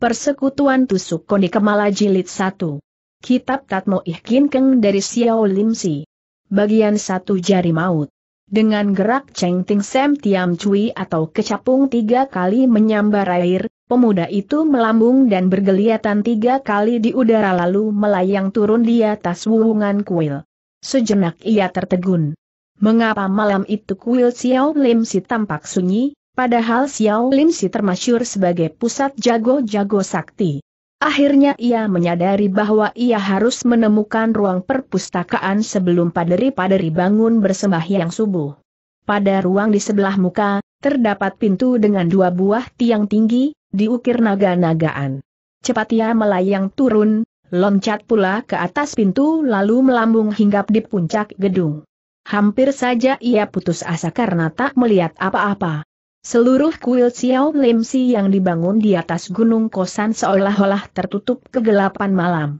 Persekutuan Tusuk Koni Kemala Jilid 1. Kitab Tatmo Ihkin Keng dari Xiao Lim Si. Bagian 1 Jari Maut. Dengan gerak Cheng Ting Sem Tiam Cui atau kecapung tiga kali menyambar air, pemuda itu melambung dan bergeliatan tiga kali di udara lalu melayang turun di atas wuhungan kuil. Sejenak ia tertegun. Mengapa malam itu kuil Xiao Lim Si tampak sunyi? Padahal Xiao Lin Si termasyur sebagai pusat jago-jago sakti. Akhirnya ia menyadari bahwa ia harus menemukan ruang perpustakaan sebelum paderi-paderi bangun bersembahyang subuh. Pada ruang di sebelah muka, terdapat pintu dengan dua buah tiang tinggi, diukir naga-nagaan. Cepat ia melayang turun, loncat pula ke atas pintu lalu melambung hinggap di puncak gedung. Hampir saja ia putus asa karena tak melihat apa-apa. Seluruh kuil Xiao Limsi yang dibangun di atas gunung kosan seolah-olah tertutup kegelapan malam.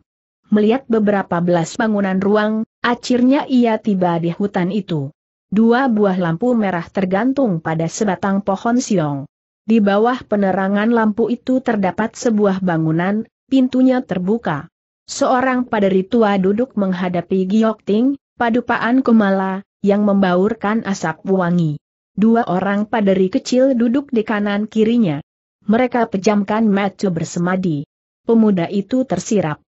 Melihat beberapa belas bangunan ruang, akhirnya ia tiba di hutan itu. Dua buah lampu merah tergantung pada sebatang pohon siong. Di bawah penerangan lampu itu terdapat sebuah bangunan, pintunya terbuka. Seorang paderi tua duduk menghadapi Giok Ting, padupaan Kumala, yang membaurkan asap wangi dua orang paderi kecil duduk di kanan kirinya. Mereka pejamkan mata bersemadi. Pemuda itu tersirap.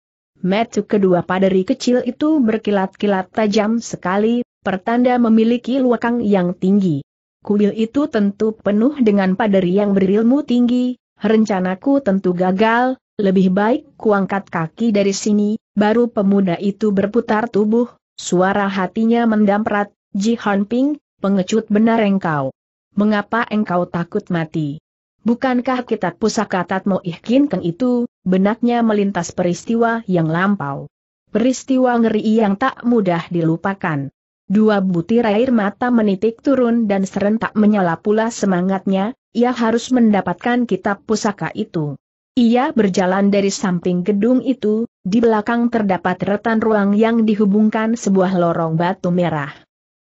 Mata kedua paderi kecil itu berkilat-kilat tajam sekali, pertanda memiliki luakang yang tinggi. Kuil itu tentu penuh dengan paderi yang berilmu tinggi, rencanaku tentu gagal, lebih baik kuangkat kaki dari sini, baru pemuda itu berputar tubuh, suara hatinya mendamprat, Ji Hanping, pengecut benar engkau. Mengapa engkau takut mati? Bukankah kitab pusaka Tatmo Ihkinken itu, benaknya melintas peristiwa yang lampau? Peristiwa ngeri yang tak mudah dilupakan. Dua butir air mata menitik turun dan serentak menyala pula semangatnya, ia harus mendapatkan kitab pusaka itu. Ia berjalan dari samping gedung itu, di belakang terdapat retan ruang yang dihubungkan sebuah lorong batu merah.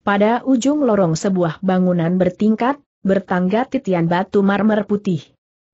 Pada ujung lorong sebuah bangunan bertingkat, bertangga titian batu marmer putih.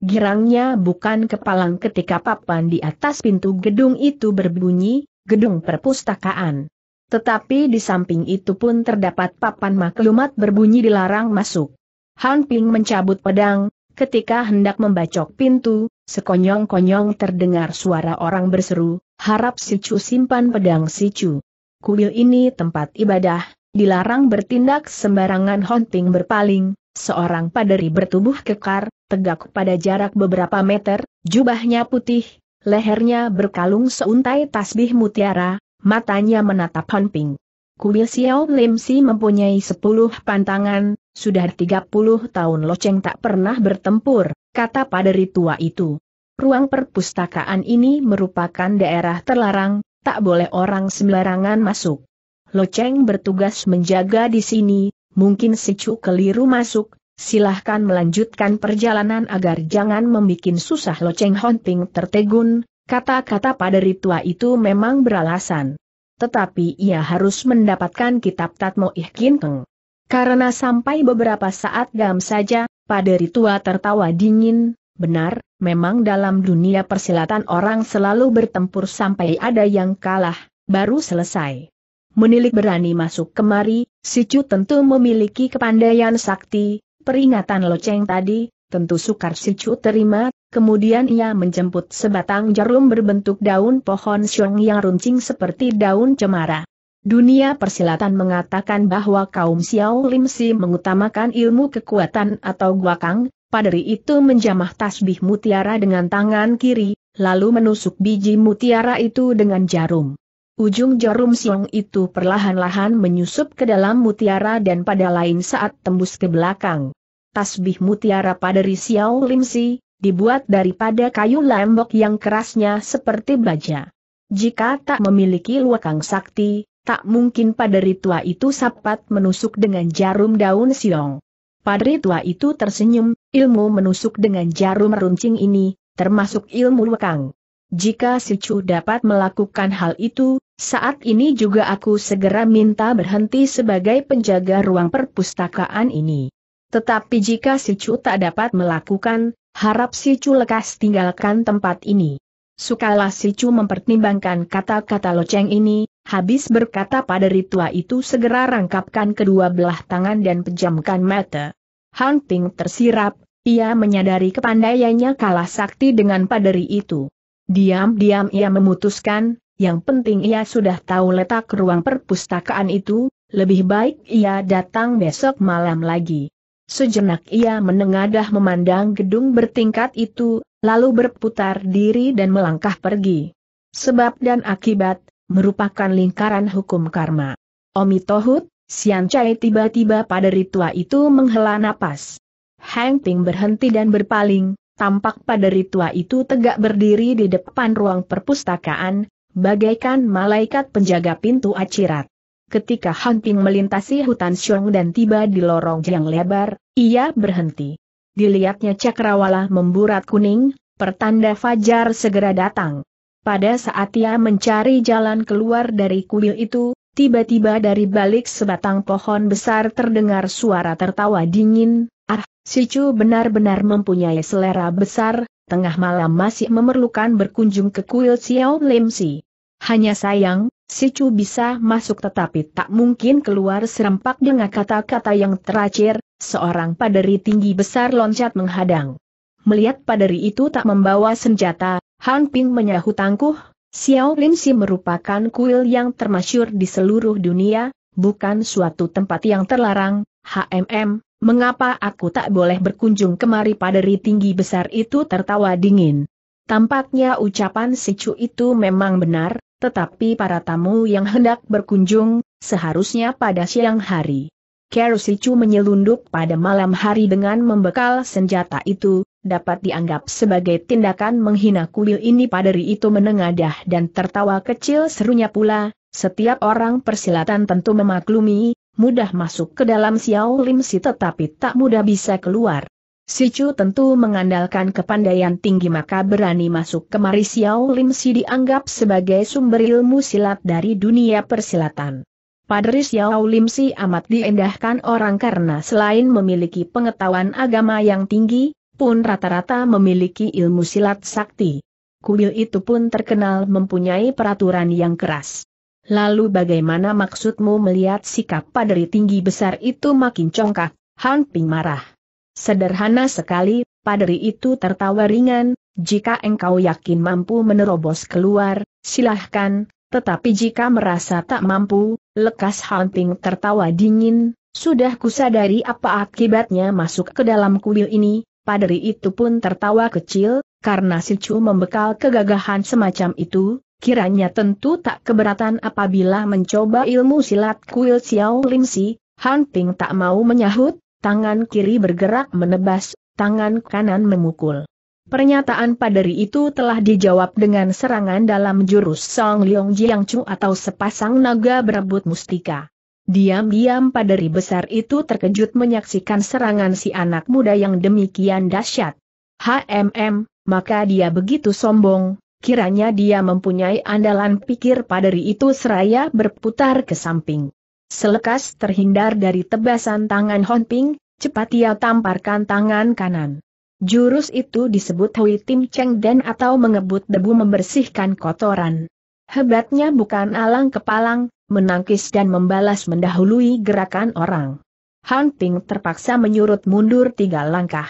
Girangnya bukan kepalang ketika papan di atas pintu gedung itu berbunyi, gedung perpustakaan. Tetapi di samping itu pun terdapat papan maklumat berbunyi dilarang masuk. Han Ping mencabut pedang, ketika hendak membacok pintu, sekonyong-konyong terdengar suara orang berseru, harap si Chu simpan pedang si Chu. Kuil ini tempat ibadah, dilarang bertindak sembarangan hunting berpaling, seorang paderi bertubuh kekar, tegak pada jarak beberapa meter, jubahnya putih, lehernya berkalung seuntai tasbih mutiara, matanya menatap hunting. Kuil Xiao Lim Si mempunyai sepuluh pantangan, sudah tiga puluh tahun loceng tak pernah bertempur, kata paderi tua itu. Ruang perpustakaan ini merupakan daerah terlarang, tak boleh orang sembarangan masuk. Lo bertugas menjaga di sini, mungkin si Chu keliru masuk, silahkan melanjutkan perjalanan agar jangan membuat susah Lo Cheng Honping tertegun, kata-kata pada ritua itu memang beralasan. Tetapi ia harus mendapatkan kitab Tatmo Ihkin Keng. Karena sampai beberapa saat gam saja, pada ritua tertawa dingin, benar, memang dalam dunia persilatan orang selalu bertempur sampai ada yang kalah, baru selesai menilik berani masuk kemari, si Chu tentu memiliki kepandaian sakti, peringatan loceng tadi, tentu sukar si Chu terima, kemudian ia menjemput sebatang jarum berbentuk daun pohon siung yang runcing seperti daun cemara. Dunia persilatan mengatakan bahwa kaum Xiao Lim Si mengutamakan ilmu kekuatan atau guakang, padri itu menjamah tasbih mutiara dengan tangan kiri, lalu menusuk biji mutiara itu dengan jarum. Ujung jarum siung itu perlahan-lahan menyusup ke dalam mutiara dan pada lain saat tembus ke belakang. Tasbih mutiara pada Risiau Limsi, dibuat daripada kayu lembok yang kerasnya seperti baja. Jika tak memiliki luakang sakti, tak mungkin pada ritua itu sapat menusuk dengan jarum daun siung. Pada ritua itu tersenyum, ilmu menusuk dengan jarum runcing ini, termasuk ilmu luakang. Jika si Chu dapat melakukan hal itu, saat ini juga aku segera minta berhenti sebagai penjaga ruang perpustakaan ini. Tetapi jika si Chu tak dapat melakukan, harap si Chu lekas tinggalkan tempat ini. Sukalah si Chu mempertimbangkan kata-kata loceng ini, habis berkata pada ritua itu segera rangkapkan kedua belah tangan dan pejamkan mata. Hunting Ting tersirap, ia menyadari kepandaiannya kalah sakti dengan paderi itu. Diam-diam ia memutuskan, yang penting ia sudah tahu letak ruang perpustakaan itu, lebih baik ia datang besok malam lagi. Sejenak ia menengadah memandang gedung bertingkat itu, lalu berputar diri dan melangkah pergi. Sebab dan akibat, merupakan lingkaran hukum karma. Omi Tohut, Sian Chai tiba-tiba pada ritua itu menghela napas. Hang Ting berhenti dan berpaling, tampak pada ritua itu tegak berdiri di depan ruang perpustakaan, bagaikan malaikat penjaga pintu acirat. Ketika Han Ping melintasi hutan Xiong dan tiba di lorong yang lebar, ia berhenti. Dilihatnya cakrawala memburat kuning, pertanda fajar segera datang. Pada saat ia mencari jalan keluar dari kuil itu, tiba-tiba dari balik sebatang pohon besar terdengar suara tertawa dingin, ah, si Chu benar-benar mempunyai selera besar, tengah malam masih memerlukan berkunjung ke kuil Xiao Lim Si. Hanya sayang, si Chu bisa masuk tetapi tak mungkin keluar serempak dengan kata-kata yang terakhir, seorang paderi tinggi besar loncat menghadang. Melihat paderi itu tak membawa senjata, Han Ping menyahut angkuh, Xiao Lim Si merupakan kuil yang termasyur di seluruh dunia, bukan suatu tempat yang terlarang, HMM, mengapa aku tak boleh berkunjung kemari pada hari tinggi besar itu tertawa dingin. Tampaknya ucapan si Cu itu memang benar, tetapi para tamu yang hendak berkunjung, seharusnya pada siang hari. Secu menyelundup pada malam hari dengan membekal senjata itu, dapat dianggap sebagai tindakan menghina kuil ini paderi itu menengadah dan tertawa kecil serunya pula, setiap orang persilatan tentu memaklumi, mudah masuk ke dalam Xiao Lim Si tetapi tak mudah bisa keluar. Si Chu tentu mengandalkan kepandaian tinggi maka berani masuk kemari Xiao Lim Si dianggap sebagai sumber ilmu silat dari dunia persilatan. Padri Xiao Lim Si amat diendahkan orang karena selain memiliki pengetahuan agama yang tinggi, pun rata-rata memiliki ilmu silat sakti. Kuil itu pun terkenal mempunyai peraturan yang keras. Lalu bagaimana maksudmu melihat sikap Padri tinggi besar itu makin congkak? Han Ping marah. Sederhana sekali, Padri itu tertawa ringan, jika engkau yakin mampu menerobos keluar, silahkan, tetapi jika merasa tak mampu, lekas Han Ping tertawa dingin, sudah kusadari apa akibatnya masuk ke dalam kuil ini, Padri itu pun tertawa kecil, karena si Chu membekal kegagahan semacam itu, kiranya tentu tak keberatan apabila mencoba ilmu silat kuil Xiao Lim Si, Han Ping tak mau menyahut, tangan kiri bergerak menebas, tangan kanan memukul. Pernyataan paderi itu telah dijawab dengan serangan dalam jurus Song liong Jiang Chu atau sepasang naga berebut mustika. Diam-diam paderi besar itu terkejut menyaksikan serangan si anak muda yang demikian dahsyat. HMM, maka dia begitu sombong, Kiranya dia mempunyai andalan pikir padari itu seraya berputar ke samping. Selekas terhindar dari tebasan tangan Honping, cepat ia tamparkan tangan kanan. Jurus itu disebut Hui Tim Cheng dan atau mengebut debu membersihkan kotoran. Hebatnya bukan alang kepalang, menangkis dan membalas mendahului gerakan orang. Han Ping terpaksa menyurut mundur tiga langkah.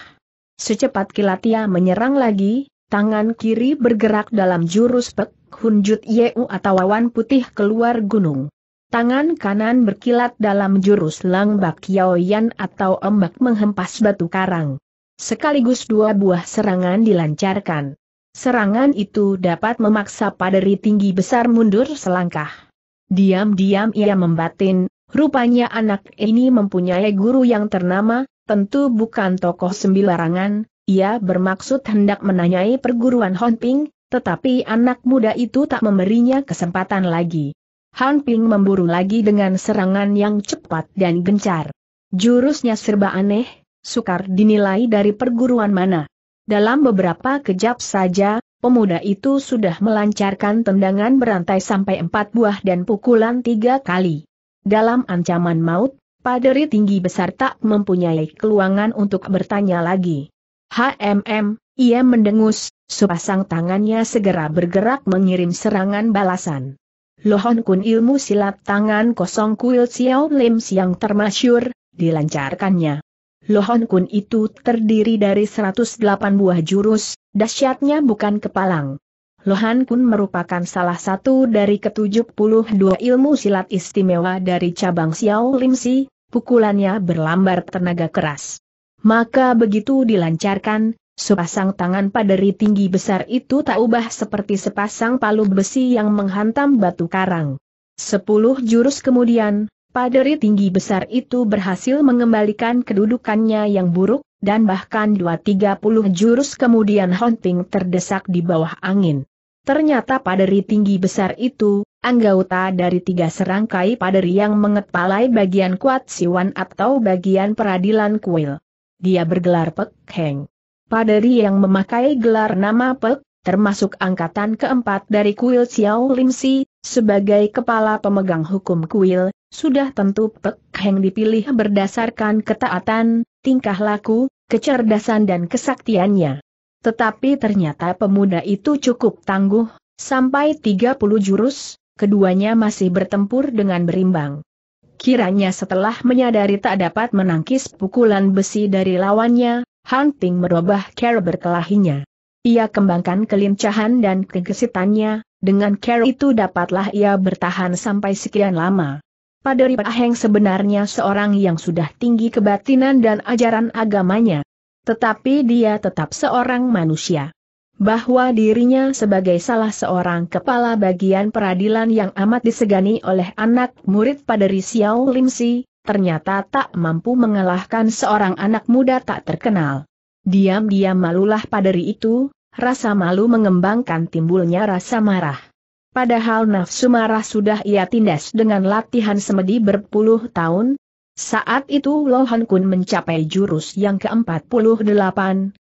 Secepat kilat ia menyerang lagi, Tangan kiri bergerak dalam jurus pek, hunjut yeu atau awan putih keluar gunung. Tangan kanan berkilat dalam jurus lang langbak yaoyan atau ombak menghempas batu karang. Sekaligus dua buah serangan dilancarkan. Serangan itu dapat memaksa paderi tinggi besar mundur selangkah. Diam-diam ia membatin, rupanya anak ini mempunyai guru yang ternama, tentu bukan tokoh sembilarangan, ia bermaksud hendak menanyai perguruan Ping, tetapi anak muda itu tak memberinya kesempatan lagi. Hanping memburu lagi dengan serangan yang cepat dan gencar. Jurusnya serba aneh, sukar dinilai dari perguruan mana. Dalam beberapa kejap saja, pemuda itu sudah melancarkan tendangan berantai sampai empat buah dan pukulan tiga kali. Dalam ancaman maut, paderi tinggi besar tak mempunyai keluangan untuk bertanya lagi. HMM, ia mendengus, sepasang tangannya segera bergerak mengirim serangan balasan. Lohon Kun ilmu silat tangan kosong kuil Xiao Lim yang termasyur, dilancarkannya. Lohon Kun itu terdiri dari 108 buah jurus, dahsyatnya bukan kepalang. Lohan Kun merupakan salah satu dari ke-72 ilmu silat istimewa dari cabang Xiao Lim Si, pukulannya berlambar tenaga keras. Maka begitu dilancarkan, sepasang tangan paderi tinggi besar itu tak ubah seperti sepasang palu besi yang menghantam batu karang. Sepuluh jurus kemudian, paderi tinggi besar itu berhasil mengembalikan kedudukannya yang buruk, dan bahkan dua tiga puluh jurus kemudian hunting terdesak di bawah angin. Ternyata paderi tinggi besar itu, anggota dari tiga serangkai paderi yang mengepalai bagian kuat siwan atau bagian peradilan kuil dia bergelar Pek Heng. Paderi yang memakai gelar nama Pek, termasuk angkatan keempat dari kuil Xiao Lim Si, sebagai kepala pemegang hukum kuil, sudah tentu Pek Heng dipilih berdasarkan ketaatan, tingkah laku, kecerdasan dan kesaktiannya. Tetapi ternyata pemuda itu cukup tangguh, sampai 30 jurus, keduanya masih bertempur dengan berimbang. Kiranya setelah menyadari tak dapat menangkis pukulan besi dari lawannya, Hunting merubah cara berkelahinya. Ia kembangkan kelincahan dan kegesitannya, dengan cara itu dapatlah ia bertahan sampai sekian lama. Pada Ripa Heng sebenarnya seorang yang sudah tinggi kebatinan dan ajaran agamanya. Tetapi dia tetap seorang manusia bahwa dirinya sebagai salah seorang kepala bagian peradilan yang amat disegani oleh anak murid pada Risiau Limsi, ternyata tak mampu mengalahkan seorang anak muda tak terkenal. Diam-diam malulah paderi itu, rasa malu mengembangkan timbulnya rasa marah. Padahal nafsu marah sudah ia tindas dengan latihan semedi berpuluh tahun. Saat itu Lohan Kun mencapai jurus yang ke-48,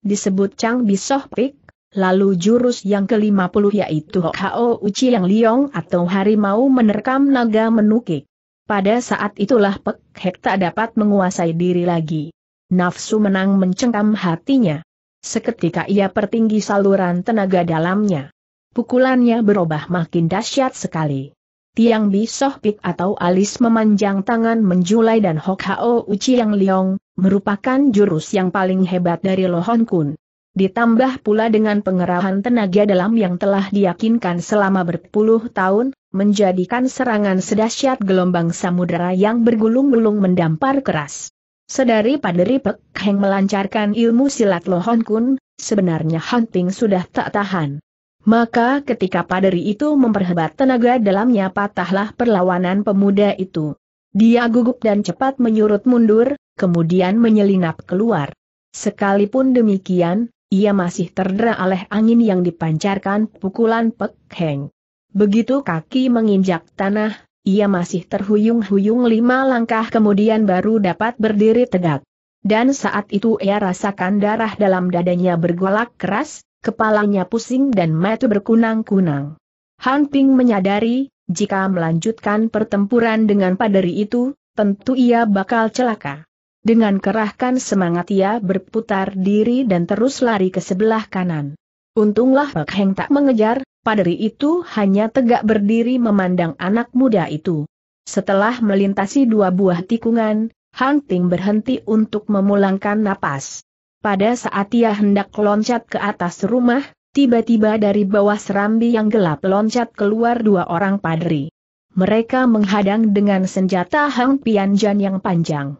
disebut Chang Bisoh Pik, Lalu jurus yang ke-50 yaitu Hok Hao Uchi yang Liong atau harimau menerkam naga menukik. Pada saat itulah Pek Hek tak dapat menguasai diri lagi. Nafsu menang mencengkam hatinya. Seketika ia pertinggi saluran tenaga dalamnya. Pukulannya berubah makin dahsyat sekali. Tiang Bisoh Pik atau alis memanjang tangan menjulai dan Hok Hao Uci yang Liong, merupakan jurus yang paling hebat dari Lohon Kun ditambah pula dengan pengerahan tenaga dalam yang telah diyakinkan selama berpuluh tahun, menjadikan serangan sedahsyat gelombang samudera yang bergulung-gulung mendampar keras. Sedari Paderi Pek Heng melancarkan ilmu silat Lohon Kun, sebenarnya Hunting sudah tak tahan. Maka ketika Paderi itu memperhebat tenaga dalamnya patahlah perlawanan pemuda itu. Dia gugup dan cepat menyurut mundur, kemudian menyelinap keluar. Sekalipun demikian, ia masih terdera oleh angin yang dipancarkan pukulan Pek Heng. Begitu kaki menginjak tanah, ia masih terhuyung-huyung lima langkah kemudian baru dapat berdiri tegak. Dan saat itu ia rasakan darah dalam dadanya bergolak keras, kepalanya pusing dan mata berkunang-kunang. Han Ping menyadari, jika melanjutkan pertempuran dengan paderi itu, tentu ia bakal celaka. Dengan kerahkan semangat ia berputar diri dan terus lari ke sebelah kanan. Untunglah Pek Heng tak mengejar, padri itu hanya tegak berdiri memandang anak muda itu. Setelah melintasi dua buah tikungan, Hang Ting berhenti untuk memulangkan napas. Pada saat ia hendak loncat ke atas rumah, tiba-tiba dari bawah serambi yang gelap loncat keluar dua orang padri. Mereka menghadang dengan senjata Hang Pian Jan yang panjang.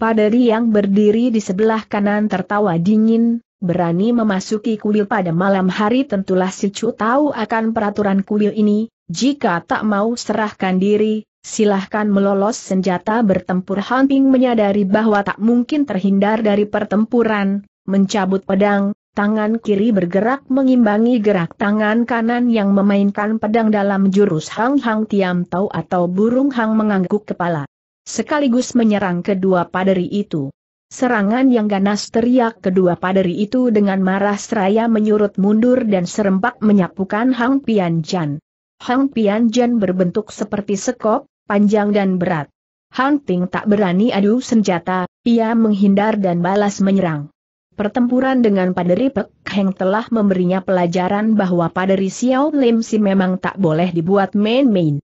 Paderi yang berdiri di sebelah kanan tertawa dingin, berani memasuki kuil pada malam hari tentulah si Chu tahu akan peraturan kuil ini, jika tak mau serahkan diri, silahkan melolos senjata bertempur Hamping menyadari bahwa tak mungkin terhindar dari pertempuran, mencabut pedang, tangan kiri bergerak mengimbangi gerak tangan kanan yang memainkan pedang dalam jurus Hang Hang Tiam Tau atau burung Hang mengangguk kepala sekaligus menyerang kedua paderi itu. Serangan yang ganas teriak kedua paderi itu dengan marah seraya menyurut mundur dan serempak menyapukan Hang Pian Jan. Hang Pian Jan berbentuk seperti sekop, panjang dan berat. Hang Ting tak berani adu senjata, ia menghindar dan balas menyerang. Pertempuran dengan Paderi Pek Heng telah memberinya pelajaran bahwa Paderi Xiao Lim Si memang tak boleh dibuat main-main.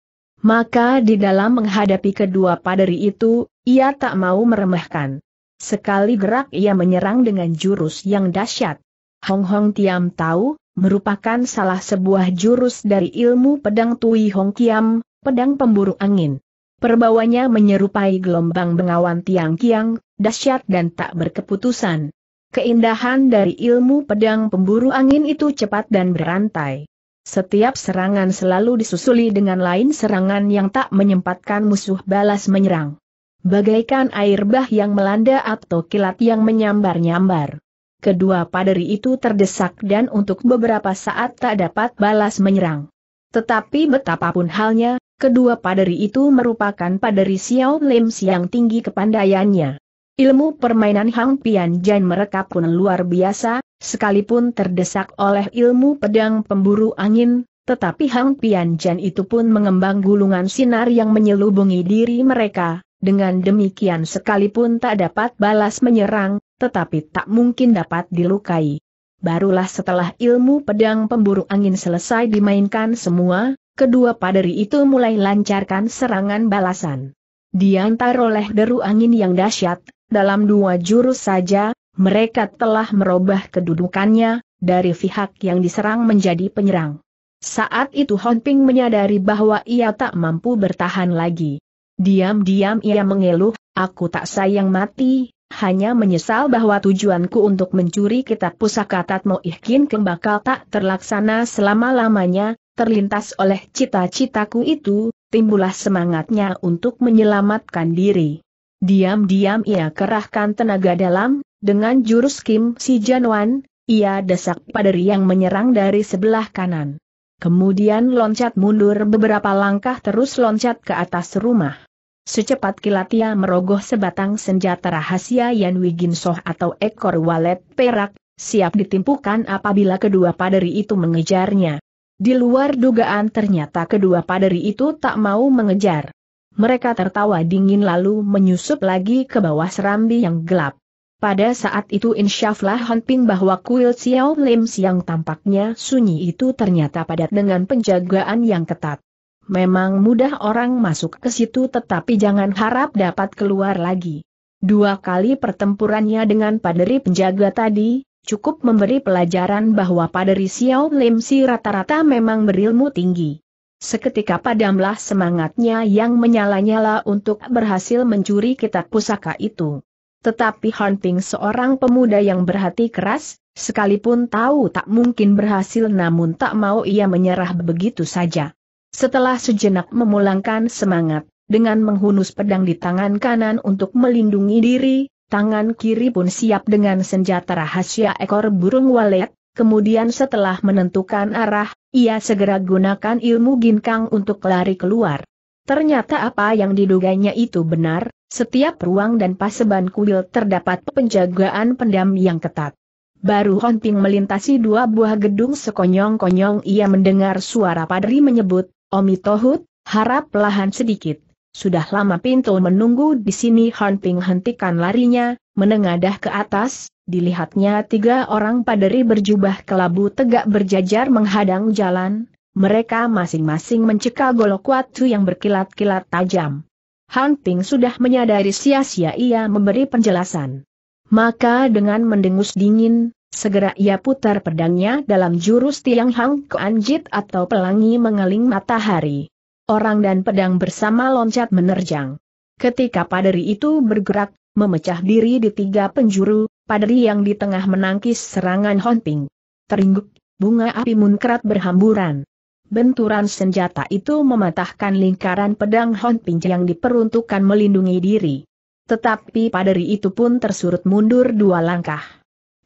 Maka di dalam menghadapi kedua paderi itu, ia tak mau meremehkan. Sekali gerak ia menyerang dengan jurus yang dahsyat. Hong Hong Tiam tahu, merupakan salah sebuah jurus dari ilmu pedang Tui Hong Kiam, pedang pemburu angin. Perbawanya menyerupai gelombang bengawan tiang kiang, dahsyat dan tak berkeputusan. Keindahan dari ilmu pedang pemburu angin itu cepat dan berantai. Setiap serangan selalu disusuli dengan lain serangan yang tak menyempatkan musuh balas menyerang. Bagaikan air bah yang melanda atau kilat yang menyambar-nyambar. Kedua paderi itu terdesak dan untuk beberapa saat tak dapat balas menyerang. Tetapi betapapun halnya, kedua paderi itu merupakan paderi Xiao Lim yang tinggi kepandaiannya. Ilmu permainan Hang Pian Jan mereka pun luar biasa, Sekalipun terdesak oleh ilmu pedang pemburu angin, tetapi Hang Pianjan itu pun mengembang gulungan sinar yang menyelubungi diri mereka, dengan demikian sekalipun tak dapat balas menyerang, tetapi tak mungkin dapat dilukai. Barulah setelah ilmu pedang pemburu angin selesai dimainkan semua, kedua paderi itu mulai lancarkan serangan balasan. Diantar oleh deru angin yang dahsyat, dalam dua jurus saja, mereka telah merubah kedudukannya, dari pihak yang diserang menjadi penyerang. Saat itu Ping menyadari bahwa ia tak mampu bertahan lagi. Diam-diam ia mengeluh, aku tak sayang mati, hanya menyesal bahwa tujuanku untuk mencuri kitab pusaka Tatmo Ihkin kembakal tak terlaksana selama-lamanya, terlintas oleh cita-citaku itu, timbullah semangatnya untuk menyelamatkan diri. Diam-diam ia kerahkan tenaga dalam, dengan jurus Kim Si Janwan, ia desak paderi yang menyerang dari sebelah kanan. Kemudian loncat mundur beberapa langkah terus loncat ke atas rumah. Secepat kilat ia merogoh sebatang senjata rahasia Yan Wigginsoh atau ekor walet perak, siap ditimpukan apabila kedua paderi itu mengejarnya. Di luar dugaan ternyata kedua paderi itu tak mau mengejar. Mereka tertawa dingin lalu menyusup lagi ke bawah serambi yang gelap. Pada saat itu insyaflah Han Ping bahwa kuil Xiao Lim yang tampaknya sunyi itu ternyata padat dengan penjagaan yang ketat. Memang mudah orang masuk ke situ tetapi jangan harap dapat keluar lagi. Dua kali pertempurannya dengan paderi penjaga tadi, cukup memberi pelajaran bahwa paderi Xiao Lim Si rata-rata memang berilmu tinggi. Seketika padamlah semangatnya yang menyala-nyala untuk berhasil mencuri kitab pusaka itu tetapi hunting seorang pemuda yang berhati keras, sekalipun tahu tak mungkin berhasil namun tak mau ia menyerah begitu saja. Setelah sejenak memulangkan semangat, dengan menghunus pedang di tangan kanan untuk melindungi diri, tangan kiri pun siap dengan senjata rahasia ekor burung walet, kemudian setelah menentukan arah, ia segera gunakan ilmu ginkang untuk lari keluar. Ternyata apa yang diduganya itu benar, setiap ruang dan paseban kuil terdapat penjagaan pendam yang ketat. Baru Honting melintasi dua buah gedung sekonyong-konyong ia mendengar suara padri menyebut, Omi harap lahan sedikit. Sudah lama pintu menunggu di sini Honting hentikan larinya, menengadah ke atas, dilihatnya tiga orang padri berjubah kelabu tegak berjajar menghadang jalan, mereka masing-masing mencekal golok watu yang berkilat-kilat tajam. Han Ping sudah menyadari sia-sia ia memberi penjelasan. Maka dengan mendengus dingin, segera ia putar pedangnya dalam jurus tiang hang keanjit atau pelangi mengeling matahari. Orang dan pedang bersama loncat menerjang. Ketika paderi itu bergerak, memecah diri di tiga penjuru, padri yang di tengah menangkis serangan Ping. Teringguk, bunga api munkrat berhamburan. Benturan senjata itu mematahkan lingkaran pedang Hon Ping yang diperuntukkan melindungi diri. Tetapi padri itu pun tersurut mundur dua langkah.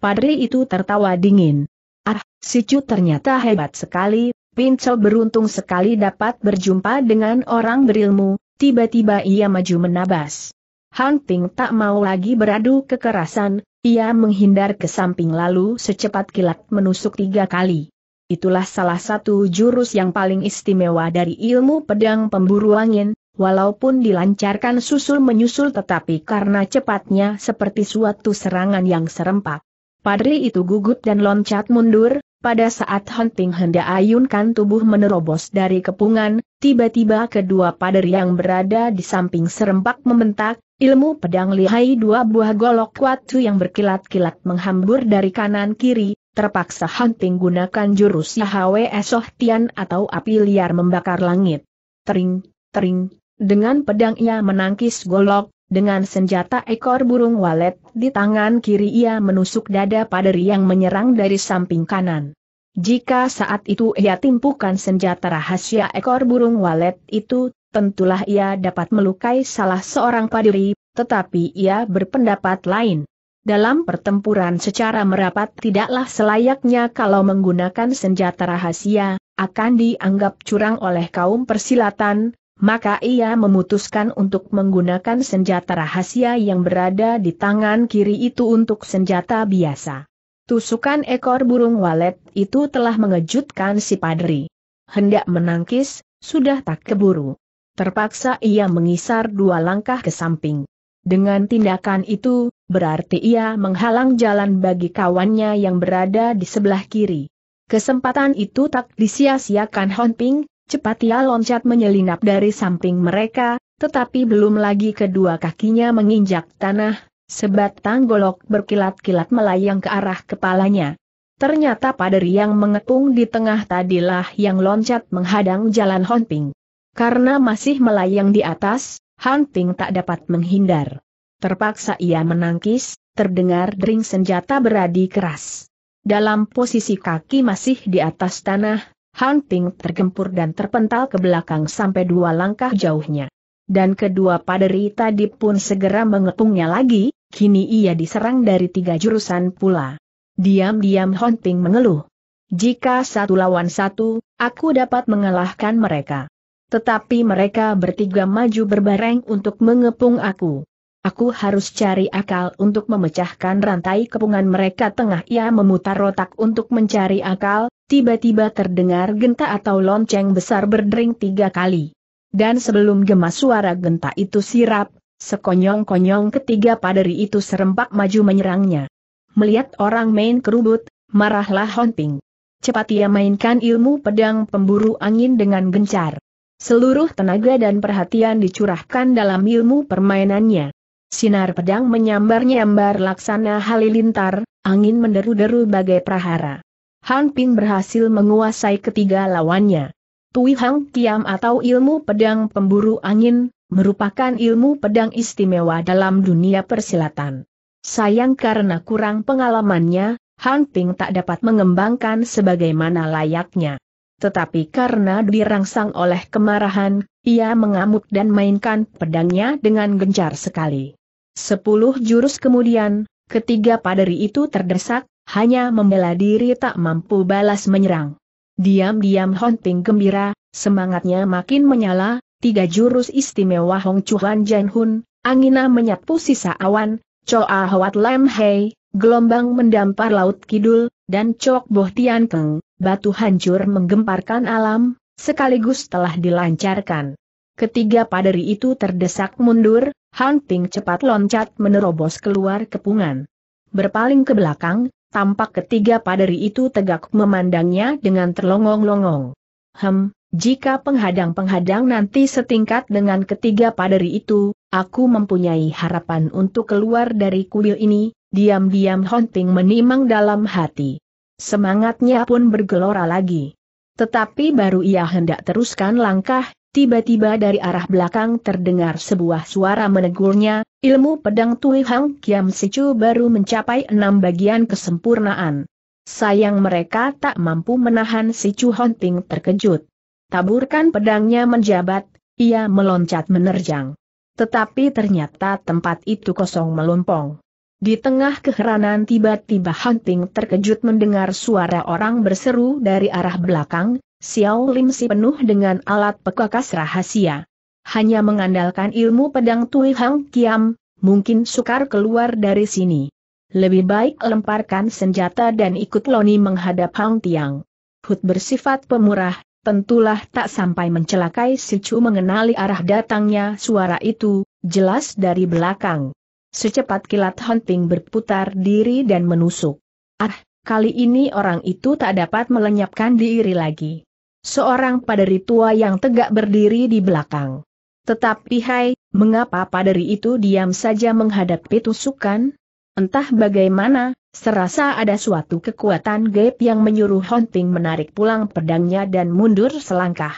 Padri itu tertawa dingin. Ah, si Chu ternyata hebat sekali, Pincel beruntung sekali dapat berjumpa dengan orang berilmu, tiba-tiba ia maju menabas. Hon Ping tak mau lagi beradu kekerasan, ia menghindar ke samping lalu secepat kilat menusuk tiga kali itulah salah satu jurus yang paling istimewa dari ilmu pedang pemburu angin, walaupun dilancarkan susul-menyusul tetapi karena cepatnya seperti suatu serangan yang serempak. Padri itu gugup dan loncat mundur, pada saat Hunting hendak ayunkan tubuh menerobos dari kepungan, tiba-tiba kedua padri yang berada di samping serempak membentak, ilmu pedang lihai dua buah golok watu yang berkilat-kilat menghambur dari kanan kiri, terpaksa hunting gunakan jurus Yahweh Esoh Tian atau api liar membakar langit. Tering, tering, dengan pedang ia menangkis golok, dengan senjata ekor burung walet, di tangan kiri ia menusuk dada paderi yang menyerang dari samping kanan. Jika saat itu ia timpukan senjata rahasia ekor burung walet itu, tentulah ia dapat melukai salah seorang paderi, tetapi ia berpendapat lain. Dalam pertempuran secara merapat tidaklah selayaknya kalau menggunakan senjata rahasia, akan dianggap curang oleh kaum persilatan, maka ia memutuskan untuk menggunakan senjata rahasia yang berada di tangan kiri itu untuk senjata biasa. Tusukan ekor burung walet itu telah mengejutkan si padri. Hendak menangkis, sudah tak keburu. Terpaksa ia mengisar dua langkah ke samping. Dengan tindakan itu, berarti ia menghalang jalan bagi kawannya yang berada di sebelah kiri. Kesempatan itu tak disia-siakan Hon Ping, cepat ia loncat menyelinap dari samping mereka, tetapi belum lagi kedua kakinya menginjak tanah, sebatang golok berkilat-kilat melayang ke arah kepalanya. Ternyata pada yang mengepung di tengah tadilah yang loncat menghadang jalan Hon Ping. Karena masih melayang di atas, Hunting Ping tak dapat menghindar. Terpaksa ia menangkis, terdengar dering senjata beradi keras. Dalam posisi kaki masih di atas tanah, Hunting tergempur dan terpental ke belakang sampai dua langkah jauhnya. Dan kedua paderi tadi pun segera mengepungnya lagi, kini ia diserang dari tiga jurusan pula. Diam-diam Hunting mengeluh. Jika satu lawan satu, aku dapat mengalahkan mereka. Tetapi mereka bertiga maju berbareng untuk mengepung aku. Aku harus cari akal untuk memecahkan rantai kepungan mereka tengah ia memutar otak untuk mencari akal, tiba-tiba terdengar genta atau lonceng besar berdering tiga kali. Dan sebelum gemas suara genta itu sirap, sekonyong-konyong ketiga paderi itu serempak maju menyerangnya. Melihat orang main kerubut, marahlah Honping. Cepat ia mainkan ilmu pedang pemburu angin dengan gencar. Seluruh tenaga dan perhatian dicurahkan dalam ilmu permainannya. Sinar pedang menyambar-nyambar laksana halilintar, angin menderu-deru bagai prahara. Han Ping berhasil menguasai ketiga lawannya. Tui Hang Kiam atau ilmu pedang pemburu angin, merupakan ilmu pedang istimewa dalam dunia persilatan. Sayang karena kurang pengalamannya, Han Ping tak dapat mengembangkan sebagaimana layaknya. Tetapi karena dirangsang oleh kemarahan, ia mengamuk dan mainkan pedangnya dengan gencar sekali. Sepuluh jurus kemudian, ketiga paderi itu terdesak, hanya membela diri tak mampu balas menyerang. Diam-diam Hon Ping gembira, semangatnya makin menyala, tiga jurus istimewa Hong Chuan Jan Hun, angina menyapu sisa awan, Choa Hwat Lam Hei, gelombang mendampar laut kidul, dan Chok Boh Tian Keng, batu hancur menggemparkan alam, sekaligus telah dilancarkan. Ketiga paderi itu terdesak mundur, Han Ping cepat loncat menerobos keluar kepungan. Berpaling ke belakang, tampak ketiga paderi itu tegak memandangnya dengan terlongong-longong. Hem, jika penghadang-penghadang nanti setingkat dengan ketiga paderi itu, aku mempunyai harapan untuk keluar dari kuil ini, diam-diam Han Ping menimang dalam hati. Semangatnya pun bergelora lagi. Tetapi baru ia hendak teruskan langkah, Tiba-tiba dari arah belakang terdengar sebuah suara menegurnya, ilmu pedang Tui Hang Kiam Sicu baru mencapai enam bagian kesempurnaan. Sayang mereka tak mampu menahan Sicu Hunting terkejut. Taburkan pedangnya menjabat, ia meloncat menerjang. Tetapi ternyata tempat itu kosong melompong. Di tengah keheranan tiba-tiba Hunting terkejut mendengar suara orang berseru dari arah belakang, Xiao Lim si penuh dengan alat pekakas rahasia. Hanya mengandalkan ilmu pedang Tui Hang Kiam, mungkin sukar keluar dari sini. Lebih baik lemparkan senjata dan ikut Loni menghadap Hang Tiang. Hut bersifat pemurah, tentulah tak sampai mencelakai si Chu mengenali arah datangnya suara itu, jelas dari belakang. Secepat kilat Hunting berputar diri dan menusuk. Ah, kali ini orang itu tak dapat melenyapkan diri lagi. Seorang paderi tua yang tegak berdiri di belakang. Tetapi hai, mengapa paderi itu diam saja menghadapi tusukan? Entah bagaimana, serasa ada suatu kekuatan gaib yang menyuruh Honting menarik pulang pedangnya dan mundur selangkah.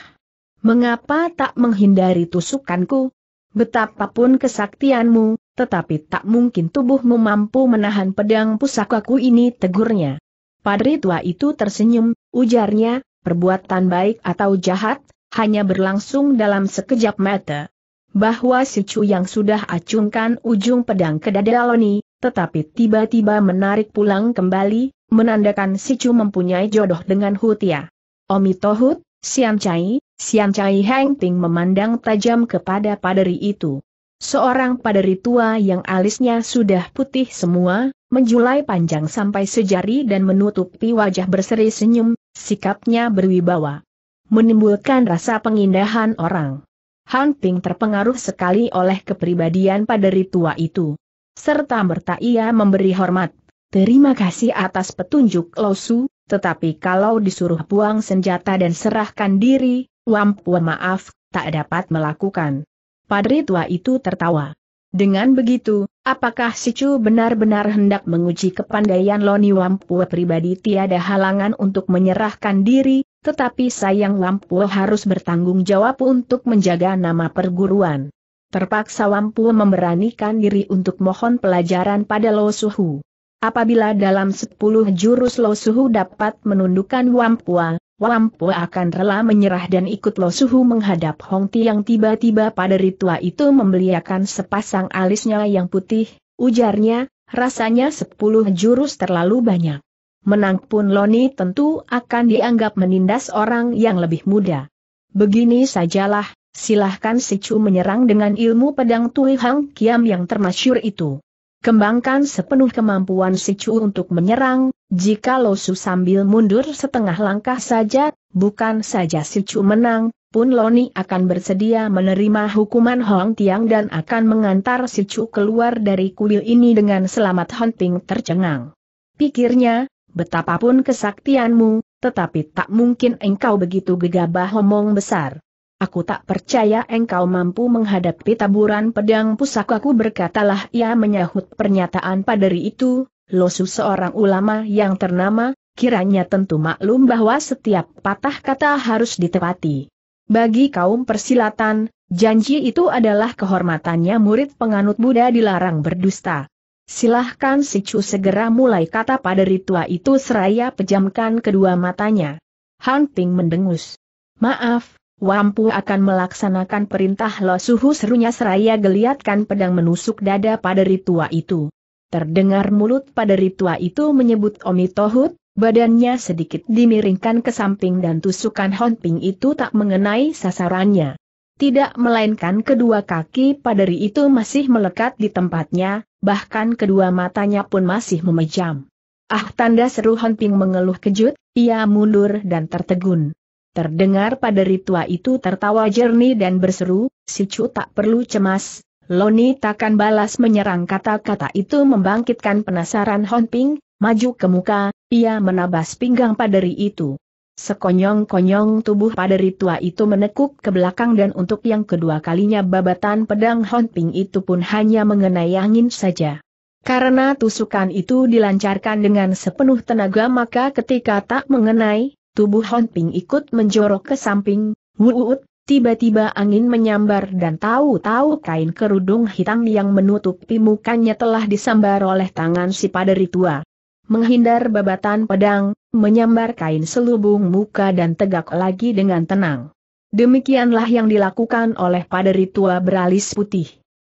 Mengapa tak menghindari tusukanku? Betapapun kesaktianmu, tetapi tak mungkin tubuhmu mampu menahan pedang pusakaku ini tegurnya. Padri tua itu tersenyum, ujarnya, perbuatan baik atau jahat, hanya berlangsung dalam sekejap mata. Bahwa si Chu yang sudah acungkan ujung pedang ke dada Loni, tetapi tiba-tiba menarik pulang kembali, menandakan si Chu mempunyai jodoh dengan Hutia. Omi Tohut, Sian Chai, Sian Chai Heng Ting memandang tajam kepada paderi itu. Seorang paderi tua yang alisnya sudah putih semua, menjulai panjang sampai sejari dan menutupi wajah berseri senyum, sikapnya berwibawa. Menimbulkan rasa pengindahan orang. Han Ping terpengaruh sekali oleh kepribadian pada ritual itu. Serta merta ia memberi hormat. Terima kasih atas petunjuk Losu, tetapi kalau disuruh buang senjata dan serahkan diri, Wampu maaf, tak dapat melakukan. Padri tua itu tertawa. Dengan begitu, apakah si Chu benar-benar hendak menguji kepandaian Loni Wampua pribadi tiada halangan untuk menyerahkan diri, tetapi sayang Wampua harus bertanggung jawab untuk menjaga nama perguruan. Terpaksa Wampua memberanikan diri untuk mohon pelajaran pada Lo Suhu. Apabila dalam sepuluh jurus Lo Suhu dapat menundukkan Wampua, Wampo akan rela menyerah dan ikut Lo Suhu menghadap Hong Ti yang tiba-tiba pada ritual itu membeliakan sepasang alisnya yang putih, ujarnya, rasanya sepuluh jurus terlalu banyak. Menang pun Loni tentu akan dianggap menindas orang yang lebih muda. Begini sajalah, silahkan Sicu menyerang dengan ilmu pedang Tui Hang Kiam yang termasyur itu. Kembangkan sepenuh kemampuan si Chu untuk menyerang, jika Losu sambil mundur setengah langkah saja, bukan saja si Chu menang, pun Loni akan bersedia menerima hukuman Hong Tiang dan akan mengantar si Chu keluar dari kuil ini dengan selamat Hong Ting tercengang. Pikirnya, betapapun kesaktianmu, tetapi tak mungkin engkau begitu gegabah omong besar. Aku tak percaya engkau mampu menghadapi taburan pedang pusakaku berkatalah ia menyahut pernyataan paderi itu, Losu seorang ulama yang ternama, kiranya tentu maklum bahwa setiap patah kata harus ditepati. Bagi kaum persilatan, janji itu adalah kehormatannya murid penganut Buddha dilarang berdusta. Silahkan si Chu segera mulai kata paderi tua itu seraya pejamkan kedua matanya. Han mendengus. Maaf, Wampu akan melaksanakan perintah Lo Suhu serunya seraya geliatkan pedang menusuk dada pada tua itu. Terdengar mulut pada tua itu menyebut Omi Tohut, badannya sedikit dimiringkan ke samping dan tusukan Honping itu tak mengenai sasarannya. Tidak melainkan kedua kaki pada paderi itu masih melekat di tempatnya, bahkan kedua matanya pun masih memejam. Ah tanda seru Honping mengeluh kejut, ia mundur dan tertegun. Terdengar pada ritua itu tertawa jernih dan berseru, si Chu tak perlu cemas, Loni takkan balas menyerang kata-kata itu membangkitkan penasaran Hon Ping, maju ke muka, ia menabas pinggang paderi itu. Sekonyong-konyong tubuh paderi tua itu menekuk ke belakang dan untuk yang kedua kalinya babatan pedang Hon Ping itu pun hanya mengenai angin saja. Karena tusukan itu dilancarkan dengan sepenuh tenaga maka ketika tak mengenai, Tubuh Hon Ping ikut menjorok ke samping, wuut, tiba-tiba angin menyambar dan tahu-tahu kain kerudung hitam yang menutupi mukanya telah disambar oleh tangan si paderi tua. Menghindar babatan pedang, menyambar kain selubung muka dan tegak lagi dengan tenang. Demikianlah yang dilakukan oleh paderi tua beralis putih.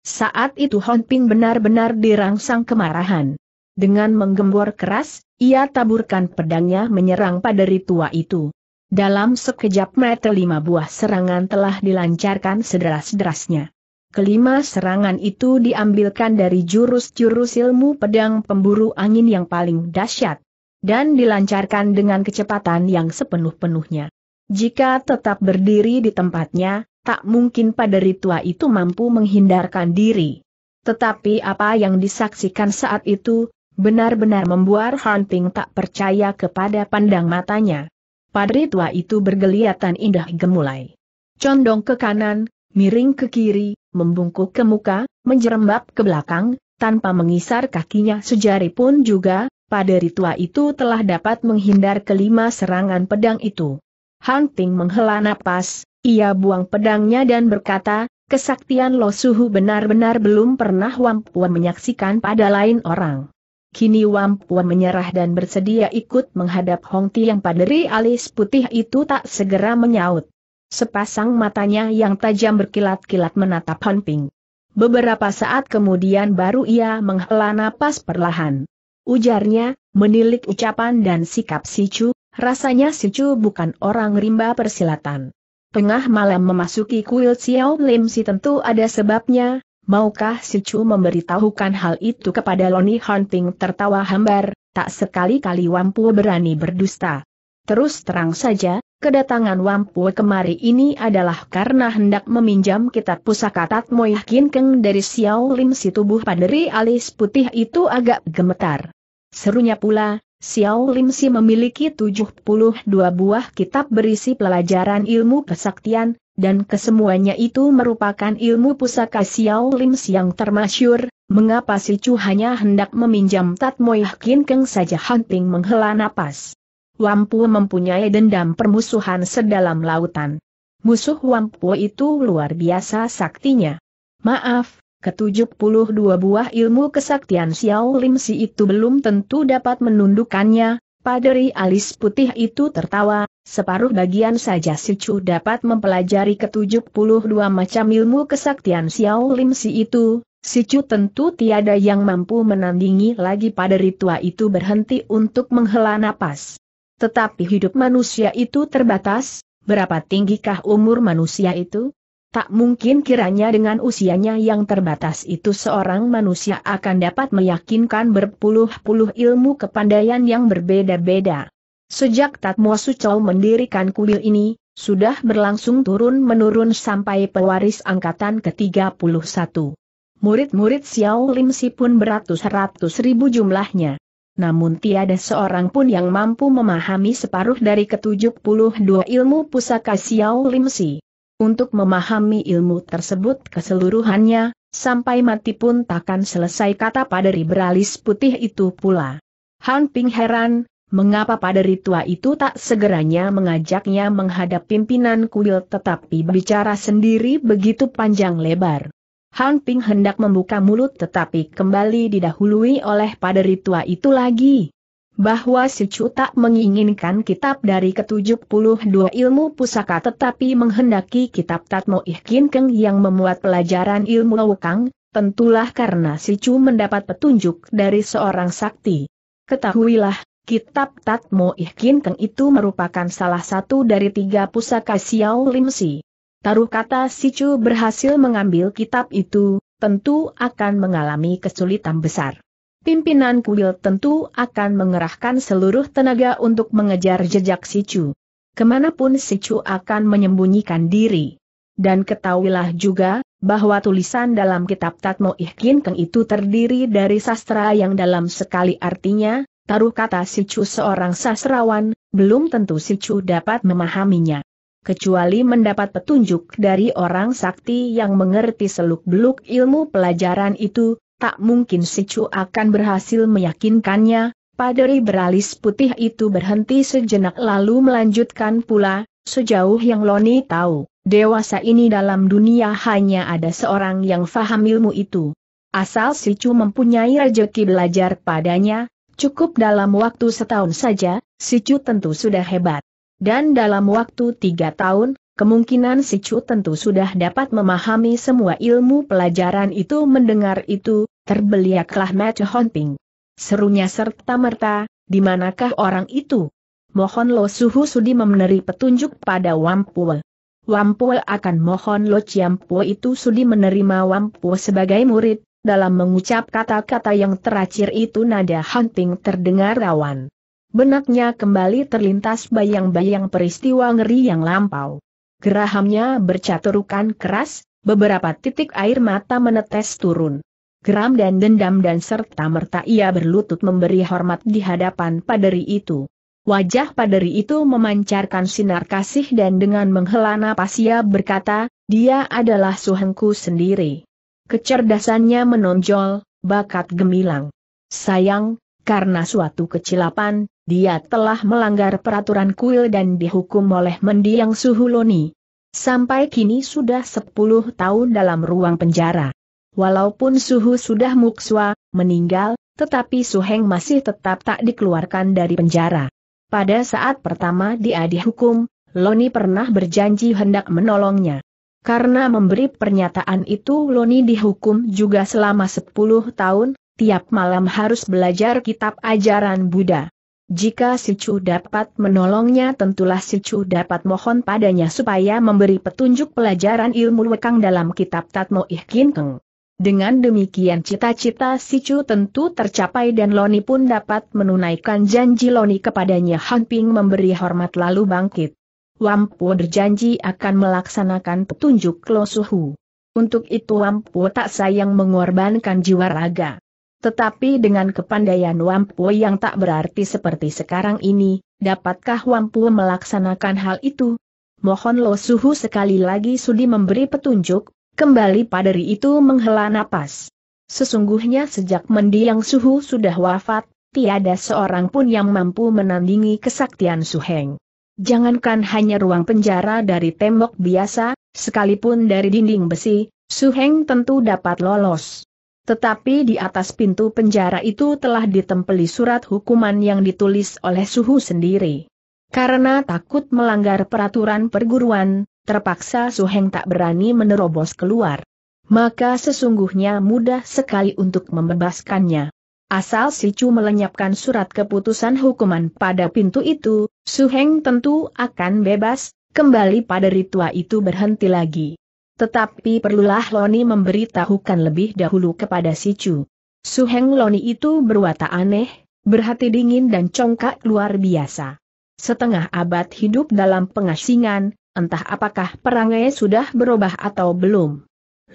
Saat itu Hon Ping benar-benar dirangsang kemarahan. Dengan menggembor keras, ia taburkan pedangnya menyerang pada ritua itu. Dalam sekejap mata lima buah serangan telah dilancarkan sederas-derasnya. Kelima serangan itu diambilkan dari jurus-jurus ilmu pedang pemburu angin yang paling dahsyat, dan dilancarkan dengan kecepatan yang sepenuh-penuhnya. Jika tetap berdiri di tempatnya, tak mungkin pada ritua itu mampu menghindarkan diri. Tetapi apa yang disaksikan saat itu, Benar-benar membuat Hunting tak percaya kepada pandang matanya. Padri tua itu bergeliatan indah gemulai. Condong ke kanan, miring ke kiri, membungkuk ke muka, menjerembab ke belakang, tanpa mengisar kakinya sejari pun juga, Padri tua itu telah dapat menghindar kelima serangan pedang itu. Hunting menghela napas, ia buang pedangnya dan berkata, Kesaktian Lo Suhu benar-benar belum pernah Wampuan menyaksikan pada lain orang. Kini Wampuan menyerah dan bersedia ikut menghadap Hong Ti yang Paderi alis putih itu tak segera menyaut. Sepasang matanya yang tajam berkilat-kilat menatap Han Ping. Beberapa saat kemudian baru ia menghela napas perlahan. Ujarnya, menilik ucapan dan sikap si Chu, rasanya si Chu bukan orang rimba persilatan. Tengah malam memasuki kuil Xiao Lim si tentu ada sebabnya, Maukah si Chu memberitahukan hal itu kepada Loni Hunting tertawa hambar, tak sekali-kali Wampu berani berdusta. Terus terang saja, kedatangan Wampu kemari ini adalah karena hendak meminjam kitab pusaka Tatmoyah Keng dari Xiao Lim si tubuh paderi alis putih itu agak gemetar. Serunya pula, Xiao Lim Si memiliki 72 buah kitab berisi pelajaran ilmu kesaktian, dan kesemuanya itu merupakan ilmu pusaka Xiao Lim yang termasyur, mengapa si Chu hanya hendak meminjam Tat Moih Kin Keng saja Hunting menghela napas. Wampu mempunyai dendam permusuhan sedalam lautan. Musuh Wampu itu luar biasa saktinya. Maaf, ke-72 buah ilmu kesaktian Xiao Lim Si itu belum tentu dapat menundukkannya, Paderi alis putih itu tertawa, separuh bagian saja si Chu dapat mempelajari ke-72 macam ilmu kesaktian Xiao Lim Si itu, si Chu tentu tiada yang mampu menandingi lagi paderi tua itu berhenti untuk menghela napas. Tetapi hidup manusia itu terbatas, berapa tinggikah umur manusia itu? Tak mungkin kiranya dengan usianya yang terbatas itu seorang manusia akan dapat meyakinkan berpuluh-puluh ilmu kepandaian yang berbeda-beda. Sejak Tatmo Sucau mendirikan kuil ini, sudah berlangsung turun-menurun sampai pewaris angkatan ke-31. Murid-murid Xiao Lim Si pun beratus-ratus ribu jumlahnya. Namun tiada seorang pun yang mampu memahami separuh dari ke-72 ilmu pusaka Xiao Lim Si. Untuk memahami ilmu tersebut keseluruhannya, sampai mati pun takkan selesai kata paderi beralis putih itu pula. Han Ping heran, mengapa paderi tua itu tak segeranya mengajaknya menghadap pimpinan kuil tetapi bicara sendiri begitu panjang lebar. Han Ping hendak membuka mulut tetapi kembali didahului oleh paderi tua itu lagi bahwa si Chu tak menginginkan kitab dari ke-72 ilmu pusaka tetapi menghendaki kitab Tatmo Ihkin Keng yang memuat pelajaran ilmu Wukang, tentulah karena si Chu mendapat petunjuk dari seorang sakti. Ketahuilah, kitab Tatmo Ihkin Keng itu merupakan salah satu dari tiga pusaka Xiao Lim Si. Taruh kata si Chu berhasil mengambil kitab itu, tentu akan mengalami kesulitan besar pimpinan kuil tentu akan mengerahkan seluruh tenaga untuk mengejar jejak si Chu. Kemanapun si Chu akan menyembunyikan diri. Dan ketahuilah juga, bahwa tulisan dalam kitab Tatmo Ihkin Keng itu terdiri dari sastra yang dalam sekali artinya, taruh kata si Chu seorang sastrawan, belum tentu si Chu dapat memahaminya. Kecuali mendapat petunjuk dari orang sakti yang mengerti seluk-beluk ilmu pelajaran itu, tak mungkin si Chu akan berhasil meyakinkannya, paderi beralis putih itu berhenti sejenak lalu melanjutkan pula, sejauh yang Loni tahu, dewasa ini dalam dunia hanya ada seorang yang faham ilmu itu. Asal si Chu mempunyai rejeki belajar padanya, cukup dalam waktu setahun saja, si Chu tentu sudah hebat. Dan dalam waktu tiga tahun, Kemungkinan si Chu tentu sudah dapat memahami semua ilmu pelajaran itu mendengar itu, terbeliaklah Matthew Hunting. Serunya serta merta, di manakah orang itu? Mohon Lo Suhu Sudi memberi petunjuk pada Wampue. Wampue akan mohon Lo Ciampue itu Sudi menerima Wampue sebagai murid, dalam mengucap kata-kata yang teracir itu nada hunting terdengar rawan. Benaknya kembali terlintas bayang-bayang peristiwa ngeri yang lampau. Gerahamnya bercaturukan keras, beberapa titik air mata menetes turun. Geram dan dendam dan serta-merta ia berlutut memberi hormat di hadapan paderi itu. Wajah paderi itu memancarkan sinar kasih dan dengan menghela napas ia berkata, dia adalah suhengku sendiri. Kecerdasannya menonjol, bakat gemilang. Sayang, karena suatu kecilapan, dia telah melanggar peraturan kuil dan dihukum oleh mendiang Suhuloni. Sampai kini sudah 10 tahun dalam ruang penjara. Walaupun Suhu sudah mukswa, meninggal, tetapi Suheng masih tetap tak dikeluarkan dari penjara. Pada saat pertama dia dihukum, Loni pernah berjanji hendak menolongnya. Karena memberi pernyataan itu Loni dihukum juga selama 10 tahun, tiap malam harus belajar kitab ajaran Buddha. Jika si Chu dapat menolongnya tentulah si Chu dapat mohon padanya supaya memberi petunjuk pelajaran ilmu wekang dalam kitab Tatmo Ihkin Keng. Dengan demikian cita-cita si Chu tentu tercapai dan Loni pun dapat menunaikan janji Loni kepadanya Han Ping memberi hormat lalu bangkit. Wampu berjanji akan melaksanakan petunjuk Lo Suhu. Untuk itu Wampu tak sayang mengorbankan jiwa raga. Tetapi dengan kepandaian Wampu yang tak berarti seperti sekarang ini, dapatkah Wampu melaksanakan hal itu? Mohon Lo Suhu sekali lagi sudi memberi petunjuk, kembali paderi itu menghela napas. Sesungguhnya sejak mendiang Suhu sudah wafat, tiada seorang pun yang mampu menandingi kesaktian Suheng. Jangankan hanya ruang penjara dari tembok biasa, sekalipun dari dinding besi, Suheng tentu dapat lolos. Tetapi di atas pintu penjara itu telah ditempeli surat hukuman yang ditulis oleh suhu sendiri. Karena takut melanggar peraturan perguruan, terpaksa Suheng tak berani menerobos keluar. Maka sesungguhnya mudah sekali untuk membebaskannya. Asal si Chu melenyapkan surat keputusan hukuman pada pintu itu, Suheng tentu akan bebas, kembali pada ritual itu berhenti lagi. Tetapi perlulah Loni memberitahukan lebih dahulu kepada si Chu. Suheng Loni itu berwata aneh, berhati dingin dan congkak luar biasa. Setengah abad hidup dalam pengasingan, entah apakah perangai sudah berubah atau belum.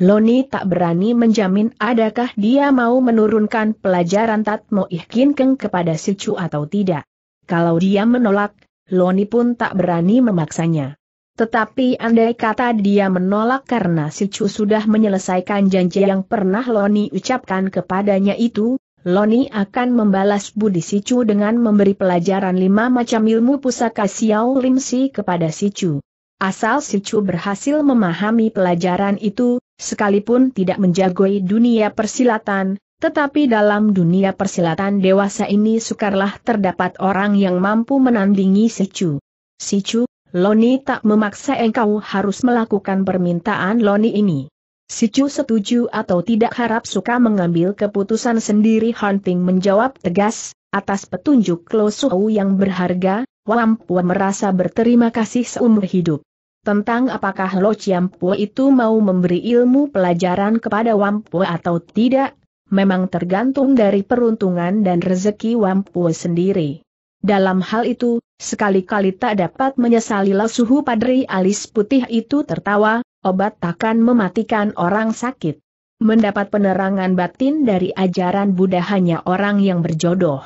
Loni tak berani menjamin adakah dia mau menurunkan pelajaran Tatmo Ihkin Keng kepada si Chu atau tidak. Kalau dia menolak, Loni pun tak berani memaksanya. Tetapi andai kata dia menolak karena si Chu sudah menyelesaikan janji yang pernah Loni ucapkan kepadanya itu, Loni akan membalas budi si Chu dengan memberi pelajaran lima macam ilmu pusaka Xiao Lim Si kepada si Chu. Asal si Chu berhasil memahami pelajaran itu, sekalipun tidak menjagoi dunia persilatan, tetapi dalam dunia persilatan dewasa ini sukarlah terdapat orang yang mampu menandingi si Chu. Si Chu Loni tak memaksa engkau harus melakukan permintaan Loni ini. Si Chu setuju atau tidak harap suka mengambil keputusan sendiri Hunting menjawab tegas, atas petunjuk Lo Suhu yang berharga, Wampua merasa berterima kasih seumur hidup. Tentang apakah Lo Chiampua itu mau memberi ilmu pelajaran kepada Wampua atau tidak, memang tergantung dari peruntungan dan rezeki Wampua sendiri. Dalam hal itu, sekali-kali tak dapat menyesali suhu padri alis putih itu tertawa, obat takkan mematikan orang sakit. Mendapat penerangan batin dari ajaran Buddha hanya orang yang berjodoh.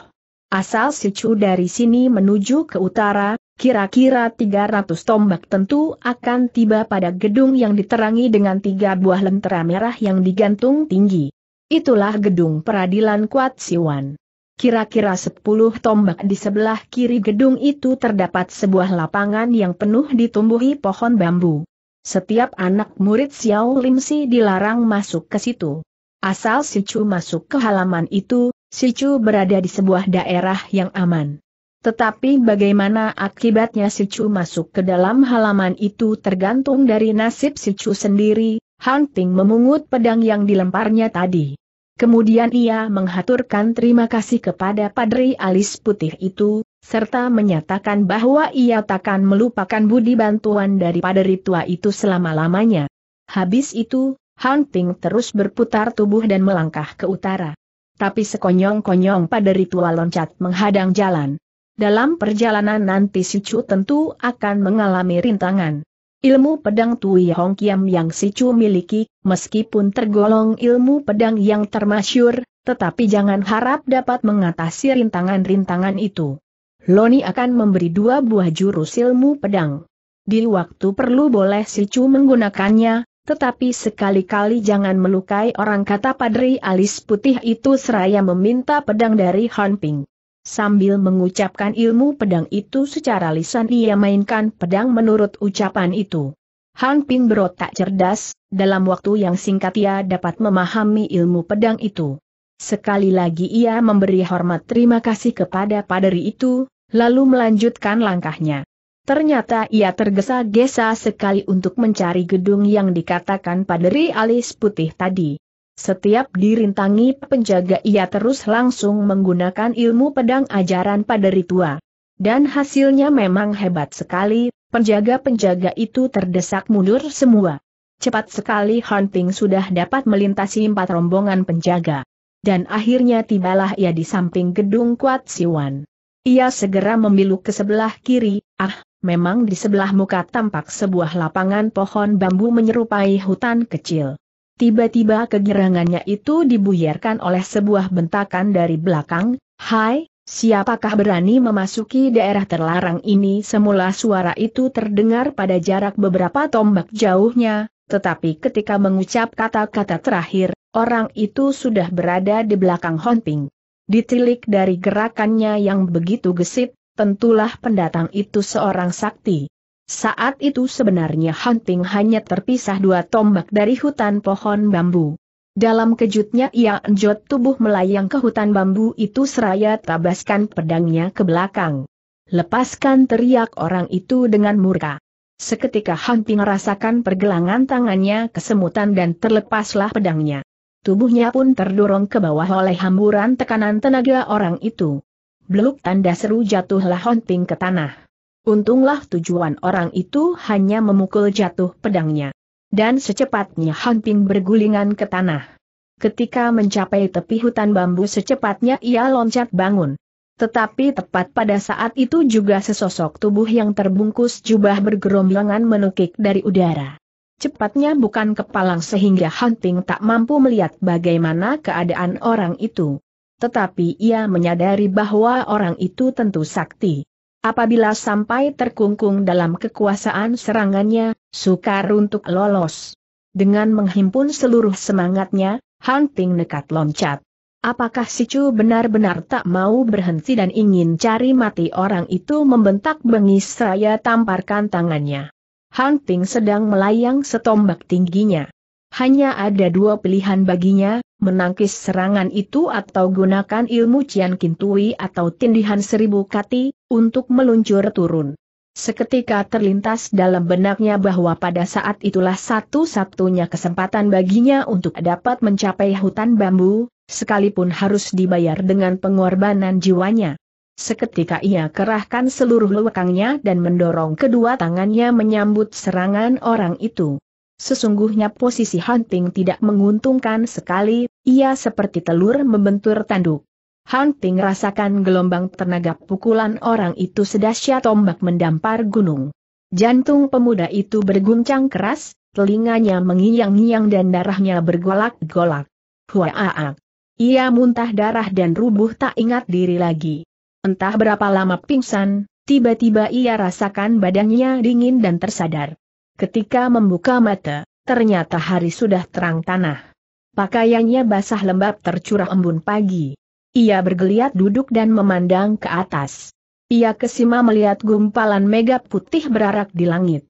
Asal secu dari sini menuju ke utara, kira-kira 300 tombak tentu akan tiba pada gedung yang diterangi dengan tiga buah lentera merah yang digantung tinggi. Itulah gedung peradilan Kuat Siwan. Kira-kira sepuluh tombak di sebelah kiri gedung itu terdapat sebuah lapangan yang penuh ditumbuhi pohon bambu. Setiap anak murid Xiao Lim Si dilarang masuk ke situ. Asal Si Chu masuk ke halaman itu, Si Chu berada di sebuah daerah yang aman. Tetapi bagaimana akibatnya Si Chu masuk ke dalam halaman itu tergantung dari nasib Si Chu sendiri, Hunting memungut pedang yang dilemparnya tadi. Kemudian ia menghaturkan terima kasih kepada Padri Alis Putih itu, serta menyatakan bahwa ia takkan melupakan budi bantuan dari Padri Tua itu selama-lamanya. Habis itu, Hunting terus berputar tubuh dan melangkah ke utara. Tapi sekonyong-konyong Padri Tua loncat menghadang jalan. Dalam perjalanan nanti si Chu tentu akan mengalami rintangan. Ilmu pedang Tui Hong Kiam yang si Chu miliki, meskipun tergolong ilmu pedang yang termasyur, tetapi jangan harap dapat mengatasi rintangan-rintangan itu. Loni akan memberi dua buah jurus ilmu pedang. Di waktu perlu boleh si Chu menggunakannya, tetapi sekali-kali jangan melukai orang kata Padri alis putih itu seraya meminta pedang dari Han Ping. Sambil mengucapkan ilmu pedang itu secara lisan ia mainkan pedang menurut ucapan itu. Han Ping berotak cerdas, dalam waktu yang singkat ia dapat memahami ilmu pedang itu. Sekali lagi ia memberi hormat terima kasih kepada paderi itu, lalu melanjutkan langkahnya. Ternyata ia tergesa-gesa sekali untuk mencari gedung yang dikatakan paderi alis putih tadi. Setiap dirintangi penjaga ia terus langsung menggunakan ilmu pedang ajaran pada ritua. Dan hasilnya memang hebat sekali, penjaga-penjaga itu terdesak mundur semua. Cepat sekali Hunting sudah dapat melintasi empat rombongan penjaga. Dan akhirnya tibalah ia di samping gedung Kuat Siwan. Ia segera memiluk ke sebelah kiri, ah, memang di sebelah muka tampak sebuah lapangan pohon bambu menyerupai hutan kecil. Tiba-tiba kegirangannya itu dibuyarkan oleh sebuah bentakan dari belakang, Hai, siapakah berani memasuki daerah terlarang ini? Semula suara itu terdengar pada jarak beberapa tombak jauhnya, tetapi ketika mengucap kata-kata terakhir, orang itu sudah berada di belakang Honping. Ditilik dari gerakannya yang begitu gesit, tentulah pendatang itu seorang sakti. Saat itu sebenarnya Hunting hanya terpisah dua tombak dari hutan pohon bambu. Dalam kejutnya ia enjot tubuh melayang ke hutan bambu itu seraya tabaskan pedangnya ke belakang. Lepaskan teriak orang itu dengan murka. Seketika Hunting rasakan pergelangan tangannya kesemutan dan terlepaslah pedangnya. Tubuhnya pun terdorong ke bawah oleh hamburan tekanan tenaga orang itu. Beluk tanda seru jatuhlah Hunting ke tanah. Untunglah tujuan orang itu hanya memukul jatuh pedangnya. Dan secepatnya Han bergulingan ke tanah. Ketika mencapai tepi hutan bambu secepatnya ia loncat bangun. Tetapi tepat pada saat itu juga sesosok tubuh yang terbungkus jubah bergerombolan menukik dari udara. Cepatnya bukan kepalang sehingga Hunting tak mampu melihat bagaimana keadaan orang itu. Tetapi ia menyadari bahwa orang itu tentu sakti. Apabila sampai terkungkung dalam kekuasaan serangannya, sukar untuk lolos. Dengan menghimpun seluruh semangatnya, Hunting nekat loncat. Apakah si Chu benar-benar tak mau berhenti dan ingin cari mati orang itu membentak bengis saya tamparkan tangannya. Hunting sedang melayang setombak tingginya. Hanya ada dua pilihan baginya, menangkis serangan itu atau gunakan ilmu Cian Kintui atau tindihan seribu kati, untuk meluncur turun. Seketika terlintas dalam benaknya bahwa pada saat itulah satu-satunya kesempatan baginya untuk dapat mencapai hutan bambu, sekalipun harus dibayar dengan pengorbanan jiwanya. Seketika ia kerahkan seluruh lewekangnya dan mendorong kedua tangannya menyambut serangan orang itu. Sesungguhnya posisi Hunting tidak menguntungkan sekali, ia seperti telur membentur tanduk. Hunting rasakan gelombang tenaga pukulan orang itu sedahsyat tombak mendampar gunung. Jantung pemuda itu berguncang keras, telinganya mengiang-ngiang dan darahnya bergolak-golak. Huaaak. Ia muntah darah dan rubuh tak ingat diri lagi. Entah berapa lama pingsan, tiba-tiba ia rasakan badannya dingin dan tersadar. Ketika membuka mata, ternyata hari sudah terang tanah. Pakaiannya basah lembab tercurah embun pagi. Ia bergeliat duduk dan memandang ke atas. Ia kesima melihat gumpalan mega putih berarak di langit.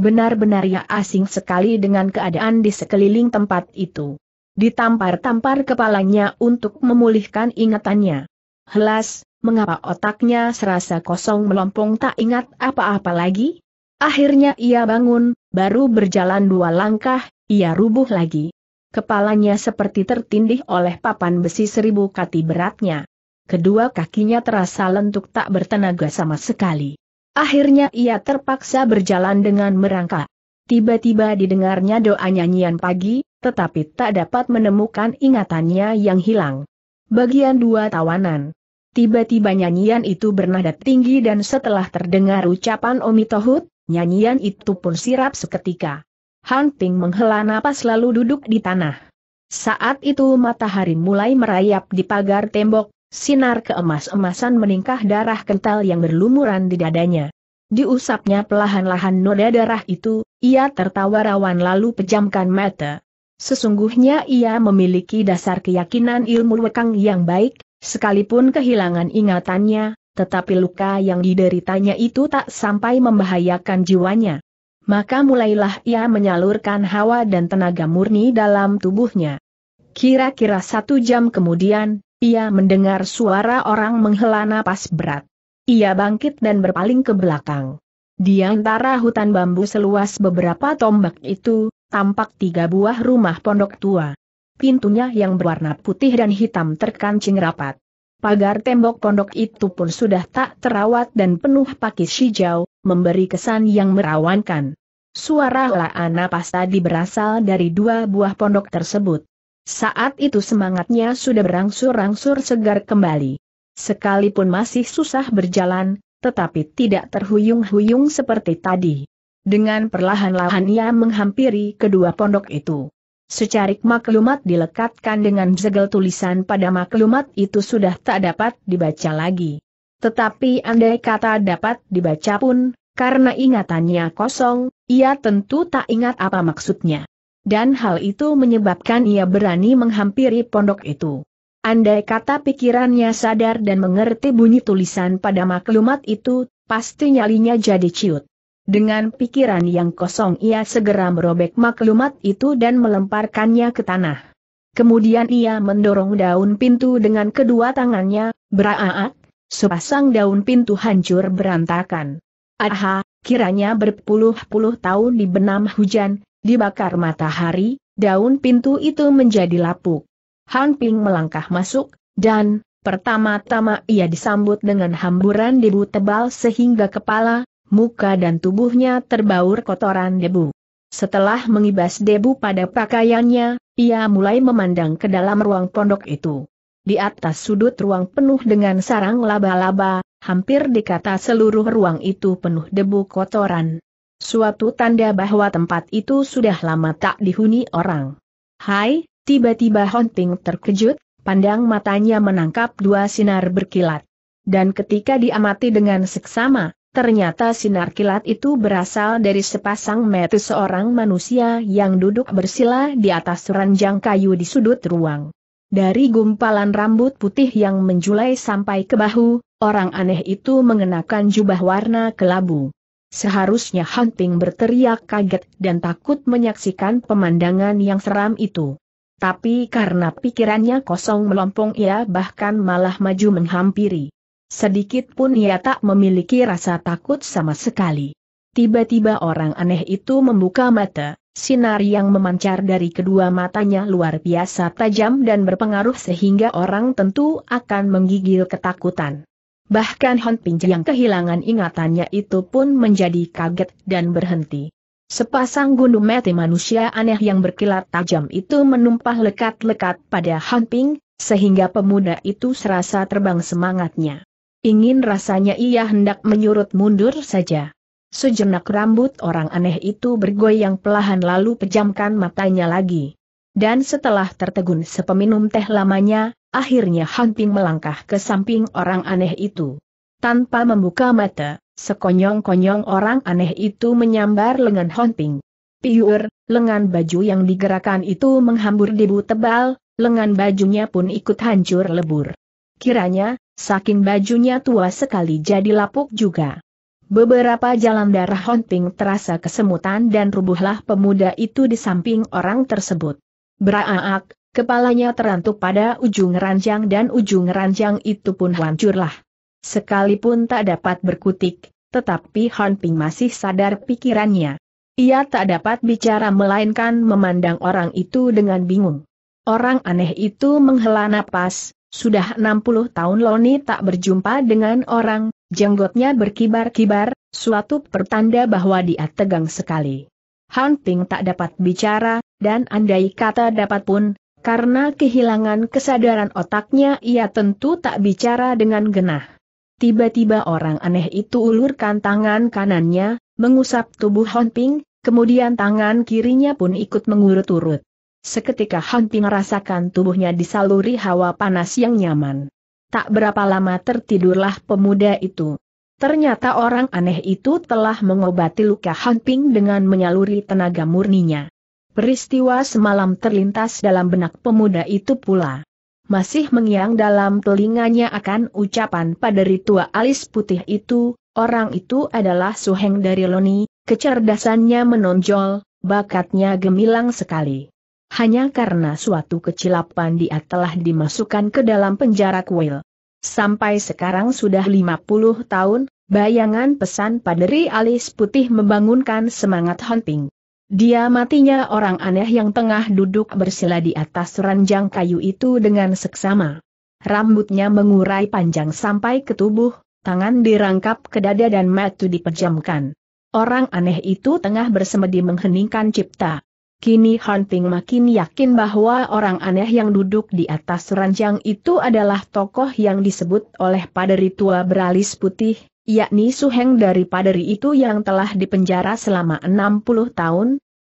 Benar-benar ia asing sekali dengan keadaan di sekeliling tempat itu. Ditampar-tampar kepalanya untuk memulihkan ingatannya. Helas, mengapa otaknya serasa kosong melompong tak ingat apa-apa lagi? Akhirnya ia bangun, baru berjalan dua langkah, ia rubuh lagi. Kepalanya seperti tertindih oleh papan besi seribu kati beratnya. Kedua kakinya terasa lentuk tak bertenaga sama sekali. Akhirnya ia terpaksa berjalan dengan merangkak. Tiba-tiba didengarnya doa nyanyian pagi, tetapi tak dapat menemukan ingatannya yang hilang. Bagian dua tawanan. Tiba-tiba nyanyian itu bernada tinggi dan setelah terdengar ucapan Omi Tohut, nyanyian itu pun sirap seketika. Hunting menghela napas lalu duduk di tanah. Saat itu matahari mulai merayap di pagar tembok, sinar keemas-emasan meningkah darah kental yang berlumuran di dadanya. Diusapnya pelahan-lahan noda darah itu, ia tertawa rawan lalu pejamkan mata. Sesungguhnya ia memiliki dasar keyakinan ilmu wekang yang baik, sekalipun kehilangan ingatannya, tetapi luka yang dideritanya itu tak sampai membahayakan jiwanya. Maka mulailah ia menyalurkan hawa dan tenaga murni dalam tubuhnya. Kira-kira satu jam kemudian, ia mendengar suara orang menghela napas berat. Ia bangkit dan berpaling ke belakang. Di antara hutan bambu seluas beberapa tombak itu, tampak tiga buah rumah pondok tua. Pintunya yang berwarna putih dan hitam terkancing rapat. Pagar tembok pondok itu pun sudah tak terawat dan penuh pakis hijau, memberi kesan yang merawankan. Suara helaan napas tadi berasal dari dua buah pondok tersebut. Saat itu semangatnya sudah berangsur-angsur segar kembali. Sekalipun masih susah berjalan, tetapi tidak terhuyung-huyung seperti tadi. Dengan perlahan-lahan ia menghampiri kedua pondok itu secarik maklumat dilekatkan dengan segel tulisan pada maklumat itu sudah tak dapat dibaca lagi. Tetapi andai kata dapat dibaca pun, karena ingatannya kosong, ia tentu tak ingat apa maksudnya. Dan hal itu menyebabkan ia berani menghampiri pondok itu. Andai kata pikirannya sadar dan mengerti bunyi tulisan pada maklumat itu, pasti nyalinya jadi ciut. Dengan pikiran yang kosong ia segera merobek maklumat itu dan melemparkannya ke tanah. Kemudian ia mendorong daun pintu dengan kedua tangannya, beraat, sepasang daun pintu hancur berantakan. Aha, kiranya berpuluh-puluh tahun di benam hujan, dibakar matahari, daun pintu itu menjadi lapuk. Han Ping melangkah masuk, dan, pertama-tama ia disambut dengan hamburan debu tebal sehingga kepala, muka dan tubuhnya terbaur kotoran debu. Setelah mengibas debu pada pakaiannya, ia mulai memandang ke dalam ruang pondok itu. Di atas sudut ruang penuh dengan sarang laba-laba, hampir dikata seluruh ruang itu penuh debu kotoran. Suatu tanda bahwa tempat itu sudah lama tak dihuni orang. Hai, tiba-tiba Hunting terkejut, pandang matanya menangkap dua sinar berkilat. Dan ketika diamati dengan seksama, Ternyata sinar kilat itu berasal dari sepasang mata seorang manusia yang duduk bersila di atas ranjang kayu di sudut ruang. Dari gumpalan rambut putih yang menjulai sampai ke bahu, orang aneh itu mengenakan jubah warna kelabu. Seharusnya Hunting berteriak kaget dan takut menyaksikan pemandangan yang seram itu. Tapi karena pikirannya kosong melompong ia bahkan malah maju menghampiri. Sedikit pun ia tak memiliki rasa takut sama sekali. Tiba-tiba orang aneh itu membuka mata, sinar yang memancar dari kedua matanya luar biasa tajam dan berpengaruh sehingga orang tentu akan menggigil ketakutan. Bahkan Hon Ping yang kehilangan ingatannya itu pun menjadi kaget dan berhenti. Sepasang gunung mati manusia aneh yang berkilat tajam itu menumpah lekat-lekat pada Han Ping, sehingga pemuda itu serasa terbang semangatnya. Ingin rasanya ia hendak menyurut mundur saja. Sejenak rambut orang aneh itu bergoyang pelahan lalu pejamkan matanya lagi. Dan setelah tertegun sepeminum teh lamanya, akhirnya Hunting melangkah ke samping orang aneh itu. Tanpa membuka mata, sekonyong-konyong orang aneh itu menyambar lengan Hunting. Piur, lengan baju yang digerakkan itu menghambur debu tebal, lengan bajunya pun ikut hancur lebur. Kiranya, Saking bajunya tua sekali jadi lapuk juga. Beberapa jalan darah hunting terasa kesemutan dan rubuhlah pemuda itu di samping orang tersebut. Beraak, kepalanya terantuk pada ujung ranjang dan ujung ranjang itu pun hancurlah. Sekalipun tak dapat berkutik, tetapi hunting masih sadar pikirannya. Ia tak dapat bicara melainkan memandang orang itu dengan bingung. Orang aneh itu menghela napas, sudah 60 tahun Loni tak berjumpa dengan orang, jenggotnya berkibar-kibar, suatu pertanda bahwa dia tegang sekali. Han Ping tak dapat bicara, dan andai kata dapat pun, karena kehilangan kesadaran otaknya ia tentu tak bicara dengan genah. Tiba-tiba orang aneh itu ulurkan tangan kanannya, mengusap tubuh Hon Ping, kemudian tangan kirinya pun ikut mengurut-urut. Seketika Hanti merasakan tubuhnya disaluri hawa panas yang nyaman. Tak berapa lama tertidurlah pemuda itu. Ternyata orang aneh itu telah mengobati luka Hanping dengan menyaluri tenaga murninya. Peristiwa semalam terlintas dalam benak pemuda itu pula. Masih mengiang dalam telinganya akan ucapan pada ritua alis putih itu, orang itu adalah suheng dari Loni, kecerdasannya menonjol, bakatnya gemilang sekali hanya karena suatu kecilapan dia telah dimasukkan ke dalam penjara kuil. Sampai sekarang sudah 50 tahun, bayangan pesan paderi alis putih membangunkan semangat Hunting. Dia matinya orang aneh yang tengah duduk bersila di atas ranjang kayu itu dengan seksama. Rambutnya mengurai panjang sampai ke tubuh, tangan dirangkap ke dada dan matu dipejamkan. Orang aneh itu tengah bersemedi mengheningkan cipta. Kini Hunting makin yakin bahwa orang aneh yang duduk di atas ranjang itu adalah tokoh yang disebut oleh paderi tua beralis putih, yakni Suheng dari paderi itu yang telah dipenjara selama 60 tahun.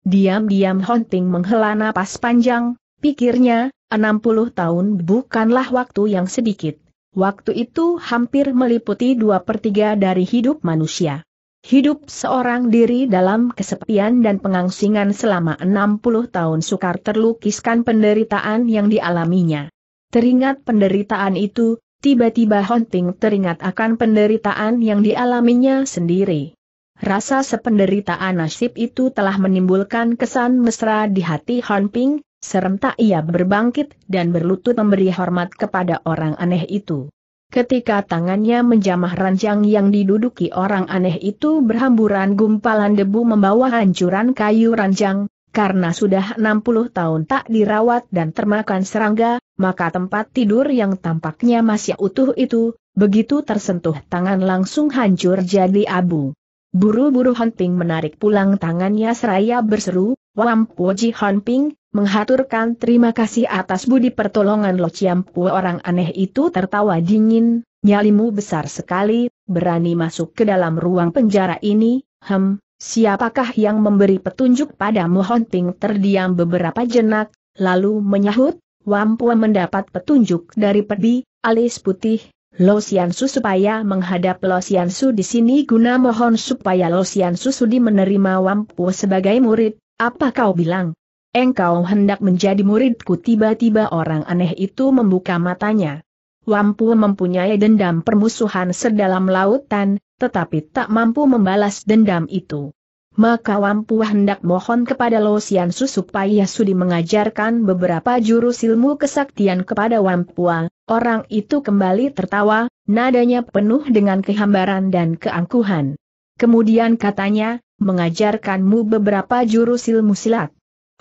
Diam-diam Hunting menghela napas panjang, pikirnya, 60 tahun bukanlah waktu yang sedikit. Waktu itu hampir meliputi dua per tiga dari hidup manusia. Hidup seorang diri dalam kesepian dan pengangsingan selama 60 tahun sukar terlukiskan penderitaan yang dialaminya. Teringat penderitaan itu, tiba-tiba Honting teringat akan penderitaan yang dialaminya sendiri. Rasa sependeritaan nasib itu telah menimbulkan kesan mesra di hati Hunting, serentak ia berbangkit dan berlutut memberi hormat kepada orang aneh itu. Ketika tangannya menjamah ranjang yang diduduki orang aneh itu berhamburan gumpalan debu membawa hancuran kayu ranjang, karena sudah 60 tahun tak dirawat dan termakan serangga, maka tempat tidur yang tampaknya masih utuh itu, begitu tersentuh tangan langsung hancur jadi abu. Buru-buru Hanping menarik pulang tangannya seraya berseru, Wampuji Hanping menghaturkan terima kasih atas budi pertolongan Lo Ciampu orang aneh itu tertawa dingin, nyalimu besar sekali, berani masuk ke dalam ruang penjara ini, hem, siapakah yang memberi petunjuk padamu Honting terdiam beberapa jenak, lalu menyahut, Wampu mendapat petunjuk dari pedi, alis putih, Lo Su supaya menghadap Lo Su di sini guna mohon supaya Lo Su sudi menerima Wampu sebagai murid, apa kau bilang? Engkau hendak menjadi muridku tiba-tiba orang aneh itu membuka matanya. Wampu mempunyai dendam permusuhan sedalam lautan, tetapi tak mampu membalas dendam itu. Maka Wampu hendak mohon kepada Losian supaya Sudi mengajarkan beberapa jurus ilmu kesaktian kepada Wampu. orang itu kembali tertawa, nadanya penuh dengan kehambaran dan keangkuhan. Kemudian katanya, mengajarkanmu beberapa jurus ilmu silat.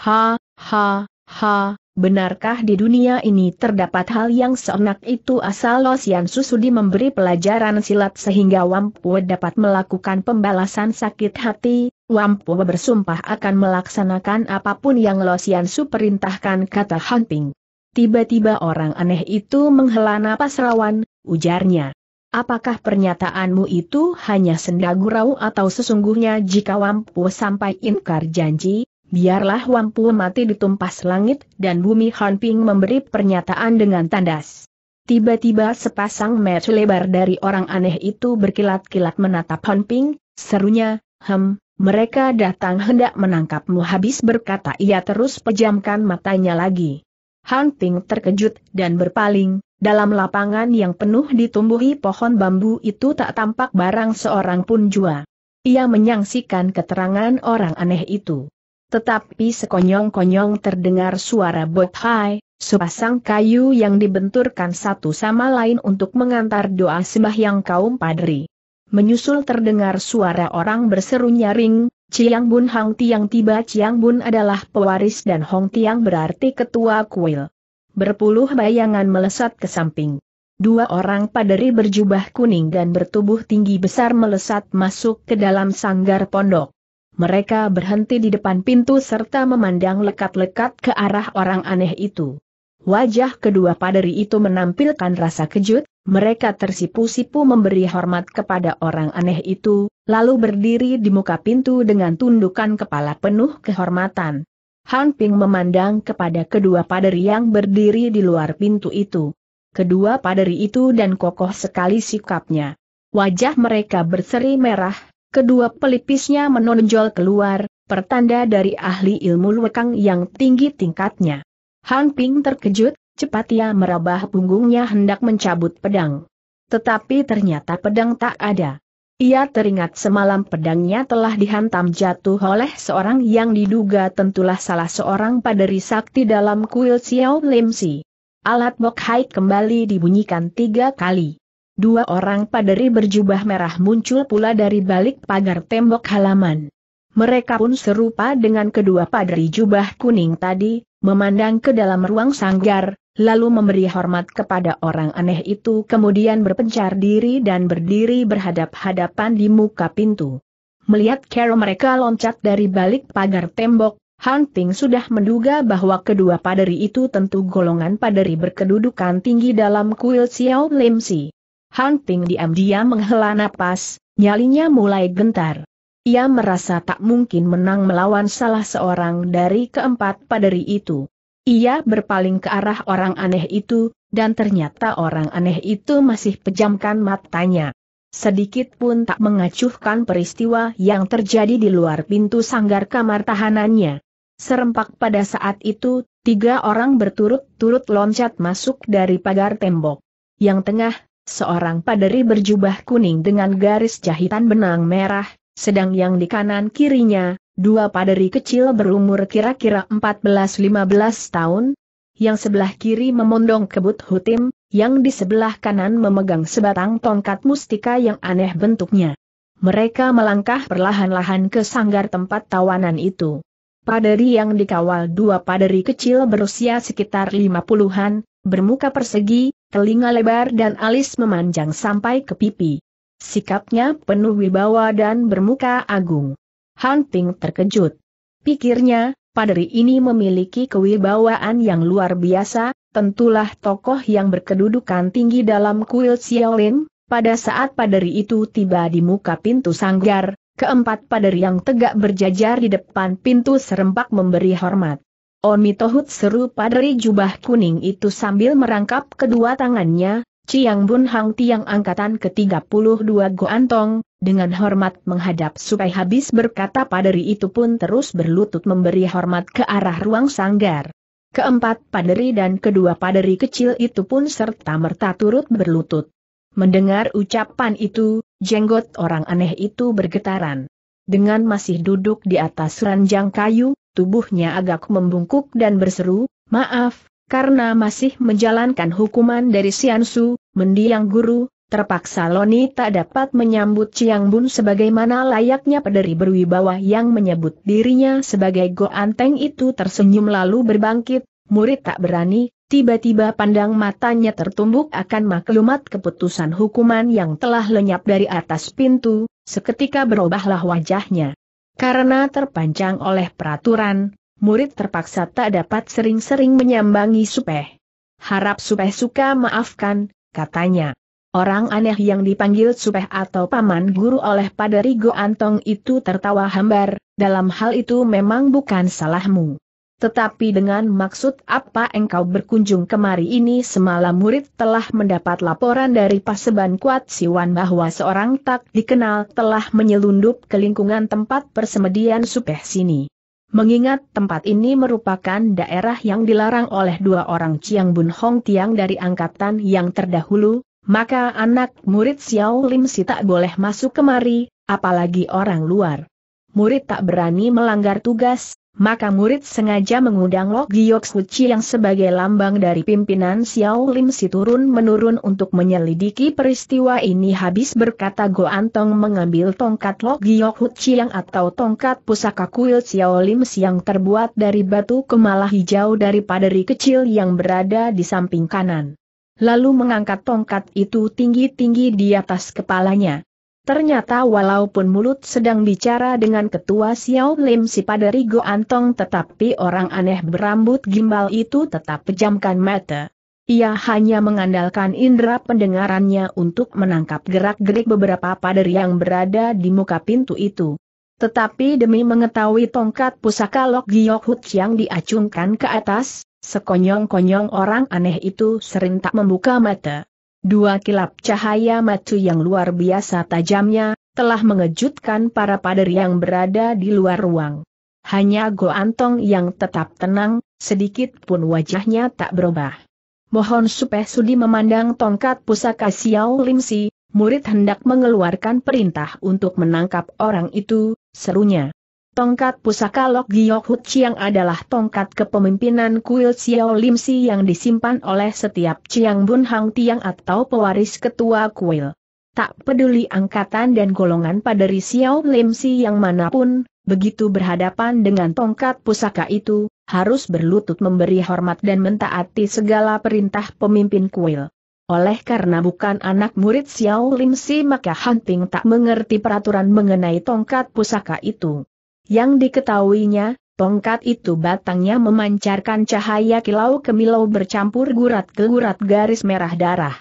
Ha, ha, ha, benarkah di dunia ini terdapat hal yang seenak itu asal Losian Susudi memberi pelajaran silat sehingga Wampue dapat melakukan pembalasan sakit hati, Wampue bersumpah akan melaksanakan apapun yang Losian Su perintahkan kata Hunting. Tiba-tiba orang aneh itu menghela napas rawan, ujarnya. Apakah pernyataanmu itu hanya senda gurau atau sesungguhnya jika Wampu sampai inkar janji, biarlah Wampu mati ditumpas langit, dan bumi Ping memberi pernyataan dengan tandas. Tiba-tiba sepasang mata lebar dari orang aneh itu berkilat-kilat menatap Ping, serunya, hem, mereka datang hendak menangkapmu habis berkata ia terus pejamkan matanya lagi. Ping terkejut dan berpaling, dalam lapangan yang penuh ditumbuhi pohon bambu itu tak tampak barang seorang pun jua. Ia menyaksikan keterangan orang aneh itu. Tetapi sekonyong-konyong terdengar suara hai, sepasang kayu yang dibenturkan satu sama lain untuk mengantar doa sembahyang kaum padri. Menyusul terdengar suara orang berseru nyaring, Ciang Bun Hong Tiang tiba Ciang Bun adalah pewaris dan Hong Tiang berarti ketua kuil. Berpuluh bayangan melesat ke samping. Dua orang paderi berjubah kuning dan bertubuh tinggi besar melesat masuk ke dalam sanggar pondok. Mereka berhenti di depan pintu serta memandang lekat-lekat ke arah orang aneh itu. Wajah kedua paderi itu menampilkan rasa kejut, mereka tersipu-sipu memberi hormat kepada orang aneh itu, lalu berdiri di muka pintu dengan tundukan kepala penuh kehormatan. Han Ping memandang kepada kedua paderi yang berdiri di luar pintu itu. Kedua paderi itu dan kokoh sekali sikapnya. Wajah mereka berseri merah, Kedua pelipisnya menonjol keluar, pertanda dari ahli ilmu lekang yang tinggi tingkatnya. Han Ping terkejut, cepat ia merabah punggungnya hendak mencabut pedang. Tetapi ternyata pedang tak ada. Ia teringat semalam pedangnya telah dihantam jatuh oleh seorang yang diduga tentulah salah seorang paderi sakti dalam kuil Xiao Lim Si. Alat Mok Hai kembali dibunyikan tiga kali. Dua orang paderi berjubah merah muncul pula dari balik pagar tembok halaman. Mereka pun serupa dengan kedua paderi jubah kuning tadi, memandang ke dalam ruang sanggar, lalu memberi hormat kepada orang aneh itu kemudian berpencar diri dan berdiri berhadap-hadapan di muka pintu. Melihat cara mereka loncat dari balik pagar tembok, Hunting sudah menduga bahwa kedua paderi itu tentu golongan paderi berkedudukan tinggi dalam kuil Xiao Lim Si. Hunting diam-diam menghela napas, nyalinya mulai gentar. Ia merasa tak mungkin menang melawan salah seorang dari keempat paderi itu. Ia berpaling ke arah orang aneh itu, dan ternyata orang aneh itu masih pejamkan matanya. Sedikit pun tak mengacuhkan peristiwa yang terjadi di luar pintu sanggar kamar tahanannya. Serempak pada saat itu, tiga orang berturut-turut loncat masuk dari pagar tembok. Yang tengah, Seorang paderi berjubah kuning dengan garis jahitan benang merah, sedang yang di kanan kirinya, dua paderi kecil berumur kira-kira 14-15 tahun, yang sebelah kiri memondong kebut hutim, yang di sebelah kanan memegang sebatang tongkat mustika yang aneh bentuknya. Mereka melangkah perlahan-lahan ke sanggar tempat tawanan itu. Paderi yang dikawal dua paderi kecil berusia sekitar lima puluhan, bermuka persegi, telinga lebar dan alis memanjang sampai ke pipi. Sikapnya penuh wibawa dan bermuka agung. Han Ping terkejut. Pikirnya, paderi ini memiliki kewibawaan yang luar biasa, tentulah tokoh yang berkedudukan tinggi dalam kuil Xiaolin, pada saat paderi itu tiba di muka pintu sanggar, keempat paderi yang tegak berjajar di depan pintu serempak memberi hormat. Onmi Tohut seru padri jubah kuning itu sambil merangkap kedua tangannya, Ciang Bun Hang Tiang Angkatan ke-32 antong, dengan hormat menghadap supaya habis berkata padri itu pun terus berlutut memberi hormat ke arah ruang sanggar. Keempat padri dan kedua padri kecil itu pun serta-merta turut berlutut. Mendengar ucapan itu, jenggot orang aneh itu bergetaran. Dengan masih duduk di atas ranjang kayu, tubuhnya agak membungkuk dan berseru, maaf, karena masih menjalankan hukuman dari Siansu, mendiang guru, terpaksa Loni tak dapat menyambut Chiang Bun sebagaimana layaknya pederi berwibawa yang menyebut dirinya sebagai Go Anteng itu tersenyum lalu berbangkit, murid tak berani, tiba-tiba pandang matanya tertumbuk akan maklumat keputusan hukuman yang telah lenyap dari atas pintu, seketika berubahlah wajahnya. Karena terpanjang oleh peraturan, murid terpaksa tak dapat sering-sering menyambangi Supeh. Harap Supeh suka maafkan, katanya. Orang aneh yang dipanggil Supeh atau Paman Guru oleh Rigo Antong itu tertawa hambar, dalam hal itu memang bukan salahmu. Tetapi dengan maksud apa engkau berkunjung kemari ini semalam murid telah mendapat laporan dari Paseban Kuat Siwan bahwa seorang tak dikenal telah menyelundup ke lingkungan tempat persemedian supeh sini. Mengingat tempat ini merupakan daerah yang dilarang oleh dua orang Chiang Bun Hong Tiang dari angkatan yang terdahulu, maka anak murid Xiao Lim Si tak boleh masuk kemari, apalagi orang luar. Murid tak berani melanggar tugas, maka murid sengaja mengundang Lok Giok Suci yang sebagai lambang dari pimpinan Xiao Lim Si turun menurun untuk menyelidiki peristiwa ini habis berkata Go Antong mengambil tongkat Lok Giok Suci yang atau tongkat pusaka kuil Xiao Lim Si yang terbuat dari batu kemala hijau dari paderi kecil yang berada di samping kanan. Lalu mengangkat tongkat itu tinggi-tinggi di atas kepalanya. Ternyata walaupun mulut sedang bicara dengan ketua Xiao Lim si pada Rigo Antong tetapi orang aneh berambut gimbal itu tetap pejamkan mata. Ia hanya mengandalkan indera pendengarannya untuk menangkap gerak-gerik beberapa pader yang berada di muka pintu itu. Tetapi demi mengetahui tongkat pusaka Lok Giok Hut yang diacungkan ke atas, sekonyong-konyong orang aneh itu sering tak membuka mata. Dua kilap cahaya macu yang luar biasa tajamnya, telah mengejutkan para pader yang berada di luar ruang. Hanya Go Antong yang tetap tenang, sedikit pun wajahnya tak berubah. Mohon supaya Sudi memandang tongkat pusaka Xiao Lim Si, murid hendak mengeluarkan perintah untuk menangkap orang itu, serunya. Tongkat pusaka Lok Giok Hut Chiang adalah tongkat kepemimpinan kuil Xiao Lim Si yang disimpan oleh setiap Chiang Bun Hang Tiang atau pewaris ketua kuil. Tak peduli angkatan dan golongan paderi Xiao Lim Si yang manapun, begitu berhadapan dengan tongkat pusaka itu, harus berlutut memberi hormat dan mentaati segala perintah pemimpin kuil. Oleh karena bukan anak murid Xiao Lim Si maka Hunting tak mengerti peraturan mengenai tongkat pusaka itu. Yang diketahuinya, tongkat itu batangnya memancarkan cahaya kilau kemilau bercampur gurat ke gurat garis merah darah.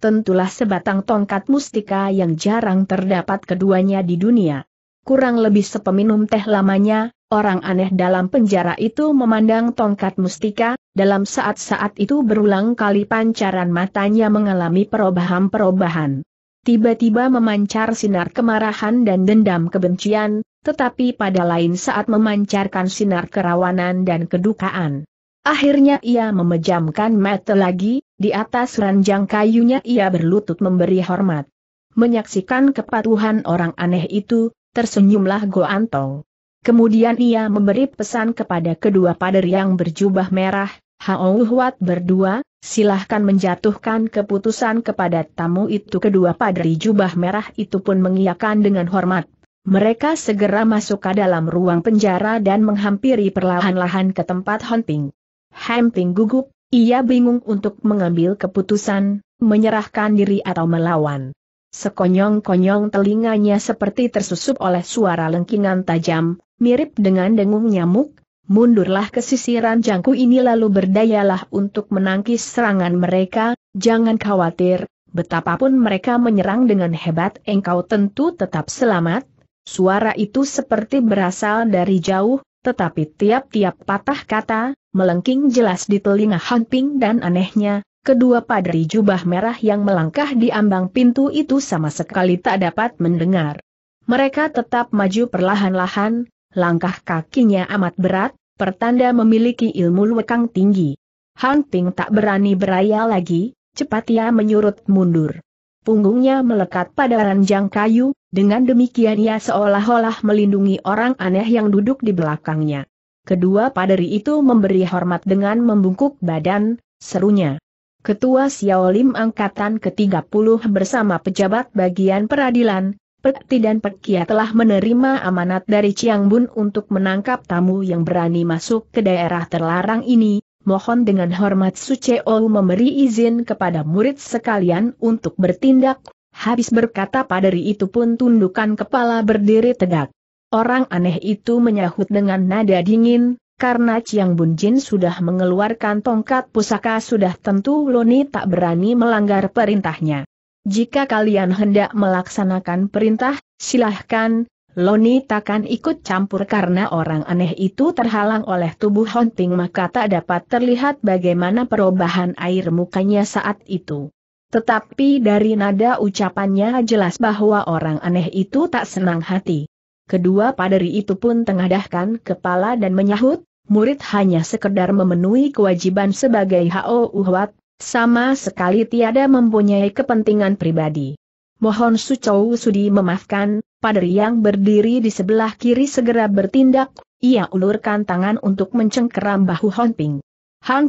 Tentulah sebatang tongkat mustika yang jarang terdapat keduanya di dunia. Kurang lebih sepeminum teh lamanya, orang aneh dalam penjara itu memandang tongkat mustika, dalam saat-saat itu berulang kali pancaran matanya mengalami perubahan-perubahan. Tiba-tiba memancar sinar kemarahan dan dendam kebencian, tetapi pada lain saat memancarkan sinar kerawanan dan kedukaan. Akhirnya ia memejamkan mata lagi, di atas ranjang kayunya ia berlutut memberi hormat. Menyaksikan kepatuhan orang aneh itu, tersenyumlah Go Antong. Kemudian ia memberi pesan kepada kedua pader yang berjubah merah, Hao Huat berdua, silahkan menjatuhkan keputusan kepada tamu itu kedua padri jubah merah itu pun mengiyakan dengan hormat. Mereka segera masuk ke dalam ruang penjara dan menghampiri perlahan-lahan ke tempat Hunting. Hunting gugup, ia bingung untuk mengambil keputusan, menyerahkan diri atau melawan. Sekonyong-konyong telinganya seperti tersusup oleh suara lengkingan tajam, mirip dengan dengung nyamuk, mundurlah ke sisi ranjangku ini lalu berdayalah untuk menangkis serangan mereka, jangan khawatir, betapapun mereka menyerang dengan hebat engkau tentu tetap selamat, Suara itu seperti berasal dari jauh, tetapi tiap-tiap patah kata, melengking jelas di telinga Han Ping dan anehnya, kedua padri jubah merah yang melangkah di ambang pintu itu sama sekali tak dapat mendengar. Mereka tetap maju perlahan-lahan, langkah kakinya amat berat, pertanda memiliki ilmu lekang tinggi. Han Ping tak berani beraya lagi, cepat ia menyurut mundur punggungnya melekat pada ranjang kayu, dengan demikian ia seolah-olah melindungi orang aneh yang duduk di belakangnya. Kedua paderi itu memberi hormat dengan membungkuk badan, serunya. Ketua Xiaolim Angkatan ke-30 bersama pejabat bagian peradilan, Peti dan Pekia telah menerima amanat dari Chiang Bun untuk menangkap tamu yang berani masuk ke daerah terlarang ini, mohon dengan hormat Suceo memberi izin kepada murid sekalian untuk bertindak. Habis berkata paderi itu pun tundukkan kepala berdiri tegak. Orang aneh itu menyahut dengan nada dingin, karena Chiang Bun Jin sudah mengeluarkan tongkat pusaka sudah tentu Loni tak berani melanggar perintahnya. Jika kalian hendak melaksanakan perintah, silahkan, Loni takkan ikut campur karena orang aneh itu terhalang oleh tubuh Honting maka tak dapat terlihat bagaimana perubahan air mukanya saat itu. Tetapi dari nada ucapannya jelas bahwa orang aneh itu tak senang hati. Kedua paderi itu pun tengadahkan kepala dan menyahut, murid hanya sekedar memenuhi kewajiban sebagai H.O. Uhwat, sama sekali tiada mempunyai kepentingan pribadi. Mohon Sucou Sudi memaafkan, Paderi yang berdiri di sebelah kiri segera bertindak, ia ulurkan tangan untuk mencengkeram bahu Hunting.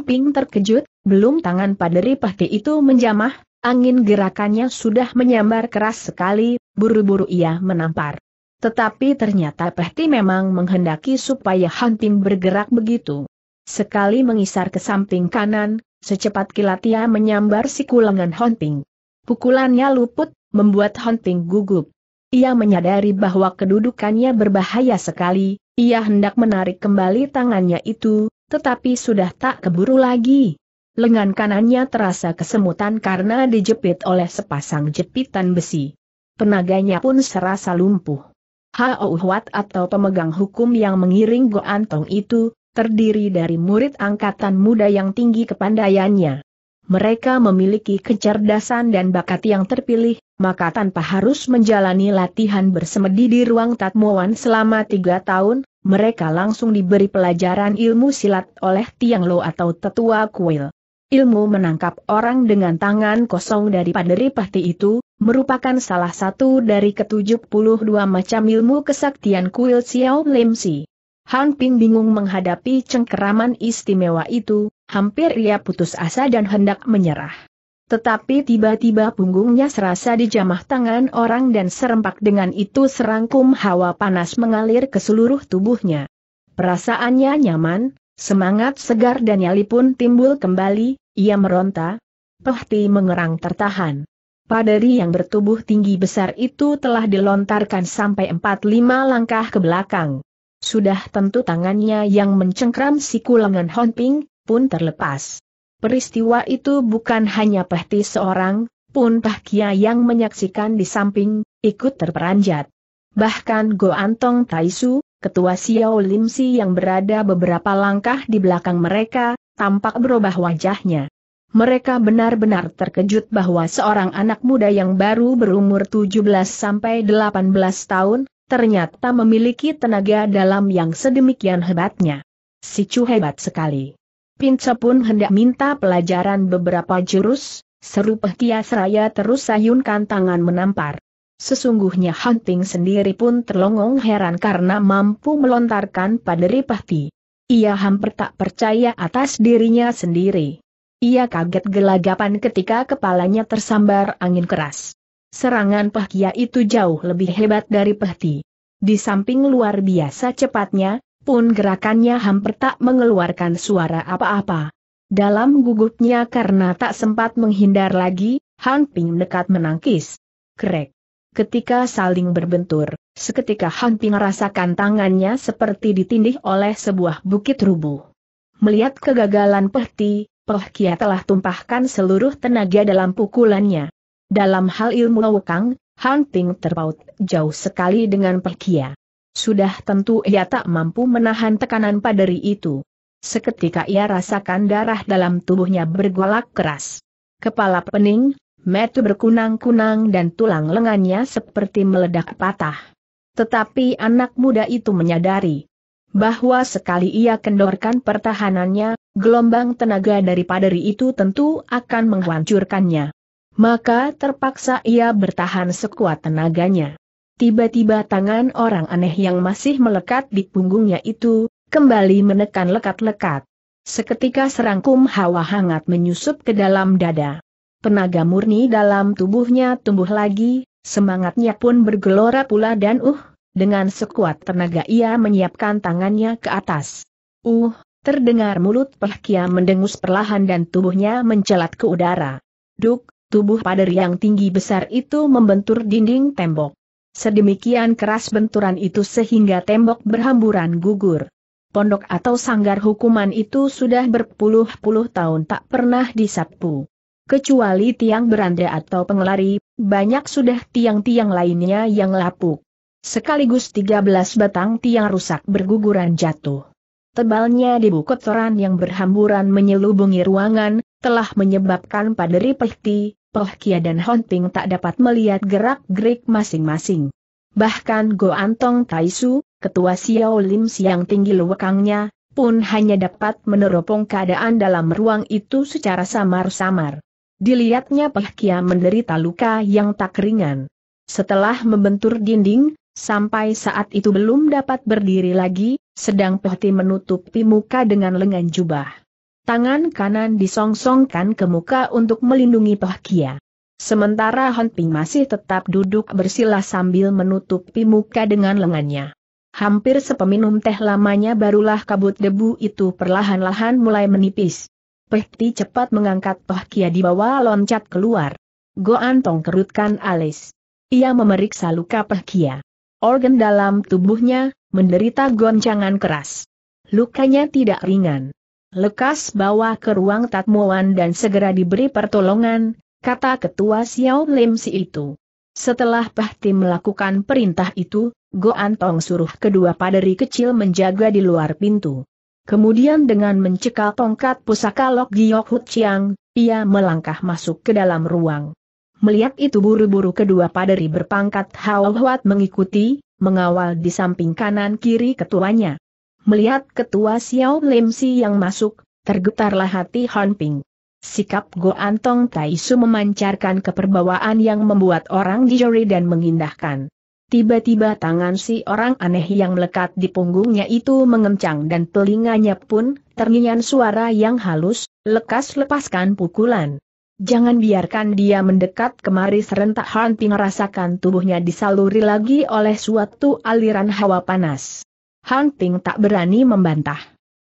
Ping. terkejut, belum tangan paderi pahke itu menjamah, angin gerakannya sudah menyambar keras sekali, buru-buru ia menampar. Tetapi ternyata Pehti memang menghendaki supaya Han bergerak begitu. Sekali mengisar ke samping kanan, secepat kilat ia menyambar siku lengan Hon Pukulannya luput, membuat Hunting gugup. Ia menyadari bahwa kedudukannya berbahaya sekali, ia hendak menarik kembali tangannya itu, tetapi sudah tak keburu lagi. Lengan kanannya terasa kesemutan karena dijepit oleh sepasang jepitan besi. Penaganya pun serasa lumpuh. Hao oh Huat atau pemegang hukum yang mengiring Goantong itu, terdiri dari murid angkatan muda yang tinggi kepandaiannya mereka memiliki kecerdasan dan bakat yang terpilih, maka tanpa harus menjalani latihan bersemedi di ruang tatmuan selama tiga tahun, mereka langsung diberi pelajaran ilmu silat oleh Tiang Lo atau Tetua Kuil. Ilmu menangkap orang dengan tangan kosong dari paderi pati itu, merupakan salah satu dari ke-72 macam ilmu kesaktian kuil Xiao Lim Si. Han Ping bingung menghadapi cengkeraman istimewa itu, Hampir ia putus asa dan hendak menyerah. Tetapi tiba-tiba punggungnya serasa dijamah tangan orang dan serempak dengan itu serangkum hawa panas mengalir ke seluruh tubuhnya. Perasaannya nyaman, semangat segar dan nyali pun timbul kembali, ia meronta. Pehti mengerang tertahan. Paderi yang bertubuh tinggi besar itu telah dilontarkan sampai 4-5 langkah ke belakang. Sudah tentu tangannya yang mencengkram siku lengan Honping, pun terlepas. Peristiwa itu bukan hanya Pehti seorang, pun Pahkia yang menyaksikan di samping, ikut terperanjat. Bahkan Go Antong Taisu, ketua Xiao Lim Si yang berada beberapa langkah di belakang mereka, tampak berubah wajahnya. Mereka benar-benar terkejut bahwa seorang anak muda yang baru berumur 17-18 tahun, ternyata memiliki tenaga dalam yang sedemikian hebatnya. Si Chu hebat sekali. Pince pun hendak minta pelajaran beberapa jurus, seru Pehkias Raya terus sayunkan tangan menampar. Sesungguhnya Hunting sendiri pun terlongong heran karena mampu melontarkan paderi pahti. Ia hampir tak percaya atas dirinya sendiri. Ia kaget gelagapan ketika kepalanya tersambar angin keras. Serangan Pehkia itu jauh lebih hebat dari Pehti. Di samping luar biasa cepatnya, pun gerakannya hampir tak mengeluarkan suara apa-apa. Dalam gugupnya karena tak sempat menghindar lagi, Han Ping dekat menangkis. Krek. Ketika saling berbentur, seketika Han Ping rasakan tangannya seperti ditindih oleh sebuah bukit rubuh. Melihat kegagalan Pehti, Peh Kia telah tumpahkan seluruh tenaga dalam pukulannya. Dalam hal ilmu Wukang, Han Ping terpaut jauh sekali dengan Peh Kia. Sudah tentu ia tak mampu menahan tekanan paderi itu. Seketika ia rasakan darah dalam tubuhnya bergolak keras. Kepala pening, metu berkunang-kunang dan tulang lengannya seperti meledak patah. Tetapi anak muda itu menyadari bahwa sekali ia kendorkan pertahanannya, gelombang tenaga dari paderi itu tentu akan menghancurkannya. Maka terpaksa ia bertahan sekuat tenaganya. Tiba-tiba tangan orang aneh yang masih melekat di punggungnya itu, kembali menekan lekat-lekat. Seketika serangkum hawa hangat menyusup ke dalam dada. Penaga murni dalam tubuhnya tumbuh lagi, semangatnya pun bergelora pula dan uh, dengan sekuat tenaga ia menyiapkan tangannya ke atas. Uh, terdengar mulut Pehkia mendengus perlahan dan tubuhnya mencelat ke udara. Duk, tubuh pader yang tinggi besar itu membentur dinding tembok. Sedemikian keras benturan itu sehingga tembok berhamburan gugur. Pondok atau sanggar hukuman itu sudah berpuluh-puluh tahun tak pernah disapu. Kecuali tiang beranda atau pengelari, banyak sudah tiang-tiang lainnya yang lapuk. Sekaligus 13 batang tiang rusak berguguran jatuh. Tebalnya debu kotoran yang berhamburan menyelubungi ruangan, telah menyebabkan paderi pehti, Kia dan Ping tak dapat melihat gerak-gerik masing-masing. Bahkan Go Antong Taisu, ketua Xiao Lim Siang tinggi lewekangnya, pun hanya dapat meneropong keadaan dalam ruang itu secara samar-samar. Dilihatnya Kia menderita luka yang tak ringan. Setelah membentur dinding, sampai saat itu belum dapat berdiri lagi, sedang Ti menutupi muka dengan lengan jubah. Tangan kanan disongsongkan ke muka untuk melindungi Pahkia. Sementara Han Ping masih tetap duduk bersila sambil menutupi muka dengan lengannya. Hampir sepeminum teh lamanya barulah kabut debu itu perlahan-lahan mulai menipis. Pehti cepat mengangkat Pahkia di bawah loncat keluar. Antong kerutkan alis. Ia memeriksa luka Pahkia. Organ dalam tubuhnya, menderita goncangan keras. Lukanya tidak ringan lekas bawa ke ruang tatmuan dan segera diberi pertolongan, kata ketua Xiao Lim Si itu. Setelah Pahti melakukan perintah itu, Go Antong suruh kedua paderi kecil menjaga di luar pintu. Kemudian dengan mencekal tongkat pusaka Lok Giok Hut Chiang, ia melangkah masuk ke dalam ruang. Melihat itu buru-buru kedua paderi berpangkat Hao Huat mengikuti, mengawal di samping kanan kiri ketuanya. Melihat ketua Xiao Lim Si yang masuk, tergetarlah hati Han Ping. Sikap Go Antong Taisu memancarkan keperbawaan yang membuat orang dijori dan mengindahkan. Tiba-tiba tangan si orang aneh yang melekat di punggungnya itu mengencang dan telinganya pun terngian suara yang halus, lekas lepaskan pukulan. Jangan biarkan dia mendekat kemari serentak Han Ping rasakan tubuhnya disaluri lagi oleh suatu aliran hawa panas. Han Ping tak berani membantah.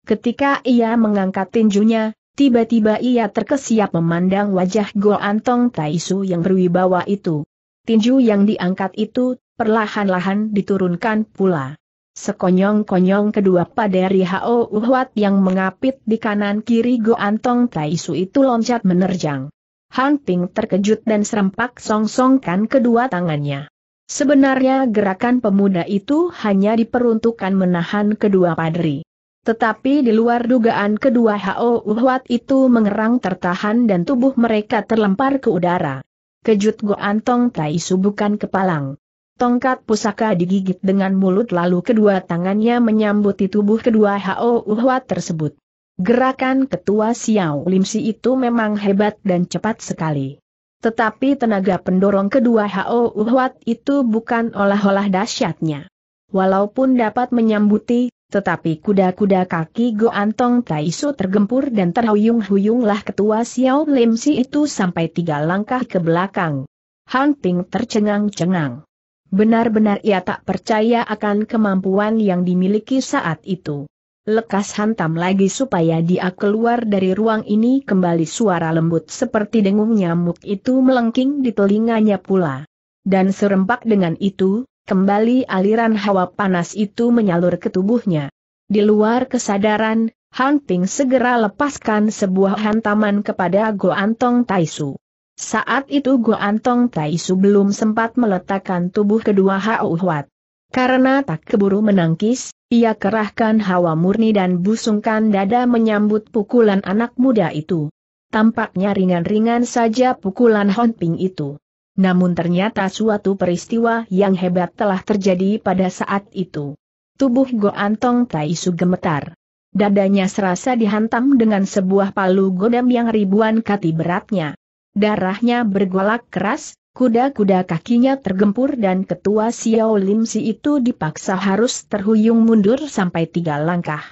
Ketika ia mengangkat tinjunya, tiba-tiba ia terkesiap memandang wajah Go Antong Taisu yang berwibawa itu. Tinju yang diangkat itu, perlahan-lahan diturunkan pula. Sekonyong-konyong kedua paderi Hao Uhuat yang mengapit di kanan kiri Go Antong Taisu itu loncat menerjang. Han Ping terkejut dan serempak songsongkan kedua tangannya. Sebenarnya gerakan pemuda itu hanya diperuntukkan menahan kedua padri. Tetapi di luar dugaan kedua H.O. Uhwat itu mengerang tertahan dan tubuh mereka terlempar ke udara. Kejut Goan Tong Tai Su bukan kepalang. Tongkat pusaka digigit dengan mulut lalu kedua tangannya menyambuti tubuh kedua H.O. Uhwat tersebut. Gerakan ketua Xiao Limsi itu memang hebat dan cepat sekali. Tetapi tenaga pendorong kedua Hao Uhuat itu bukan olah-olah dahsyatnya. Walaupun dapat menyambuti, tetapi kuda-kuda kaki Go Tai Taisu tergempur dan terhuyung-huyunglah ketua Xiao Lim Si itu sampai tiga langkah ke belakang. Han Ping tercengang-cengang. Benar-benar ia tak percaya akan kemampuan yang dimiliki saat itu. Lekas hantam lagi supaya dia keluar dari ruang ini kembali suara lembut seperti dengung nyamuk itu melengking di telinganya pula. Dan serempak dengan itu, kembali aliran hawa panas itu menyalur ke tubuhnya. Di luar kesadaran, Hunting Ping segera lepaskan sebuah hantaman kepada Antong Taisu. Saat itu Antong Taisu belum sempat meletakkan tubuh kedua Hau Huat. Karena tak keburu menangkis, ia kerahkan hawa murni dan busungkan dada menyambut pukulan anak muda itu. Tampaknya ringan-ringan saja pukulan Honping itu. Namun ternyata suatu peristiwa yang hebat telah terjadi pada saat itu. Tubuh Go Antong Taisu gemetar. Dadanya serasa dihantam dengan sebuah palu godam yang ribuan kati beratnya. Darahnya bergolak keras, Kuda-kuda kakinya tergempur dan ketua Xiao Lim Si itu dipaksa harus terhuyung mundur sampai tiga langkah.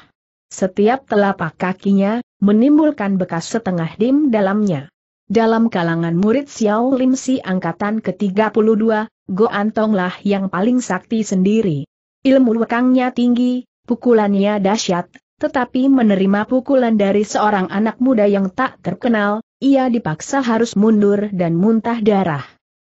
Setiap telapak kakinya, menimbulkan bekas setengah dim dalamnya. Dalam kalangan murid Xiao Lim Si angkatan ke-32, Go Antonglah yang paling sakti sendiri. Ilmu lekangnya tinggi, pukulannya dahsyat, tetapi menerima pukulan dari seorang anak muda yang tak terkenal, ia dipaksa harus mundur dan muntah darah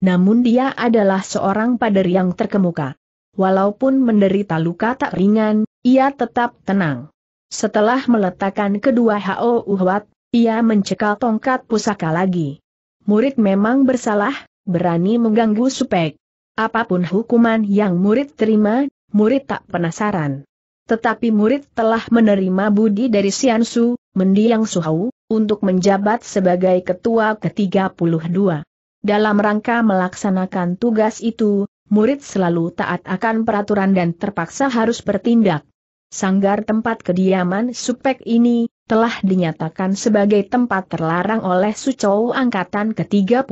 namun dia adalah seorang pader yang terkemuka. Walaupun menderita luka tak ringan, ia tetap tenang. Setelah meletakkan kedua H.O. Uhwat, ia mencekal tongkat pusaka lagi. Murid memang bersalah, berani mengganggu supek. Apapun hukuman yang murid terima, murid tak penasaran. Tetapi murid telah menerima budi dari Siansu, mendiang Suhau, untuk menjabat sebagai ketua ke-32. Dalam rangka melaksanakan tugas itu, murid selalu taat akan peraturan dan terpaksa harus bertindak. Sanggar tempat kediaman Supek ini, telah dinyatakan sebagai tempat terlarang oleh Sucou Angkatan ke-30.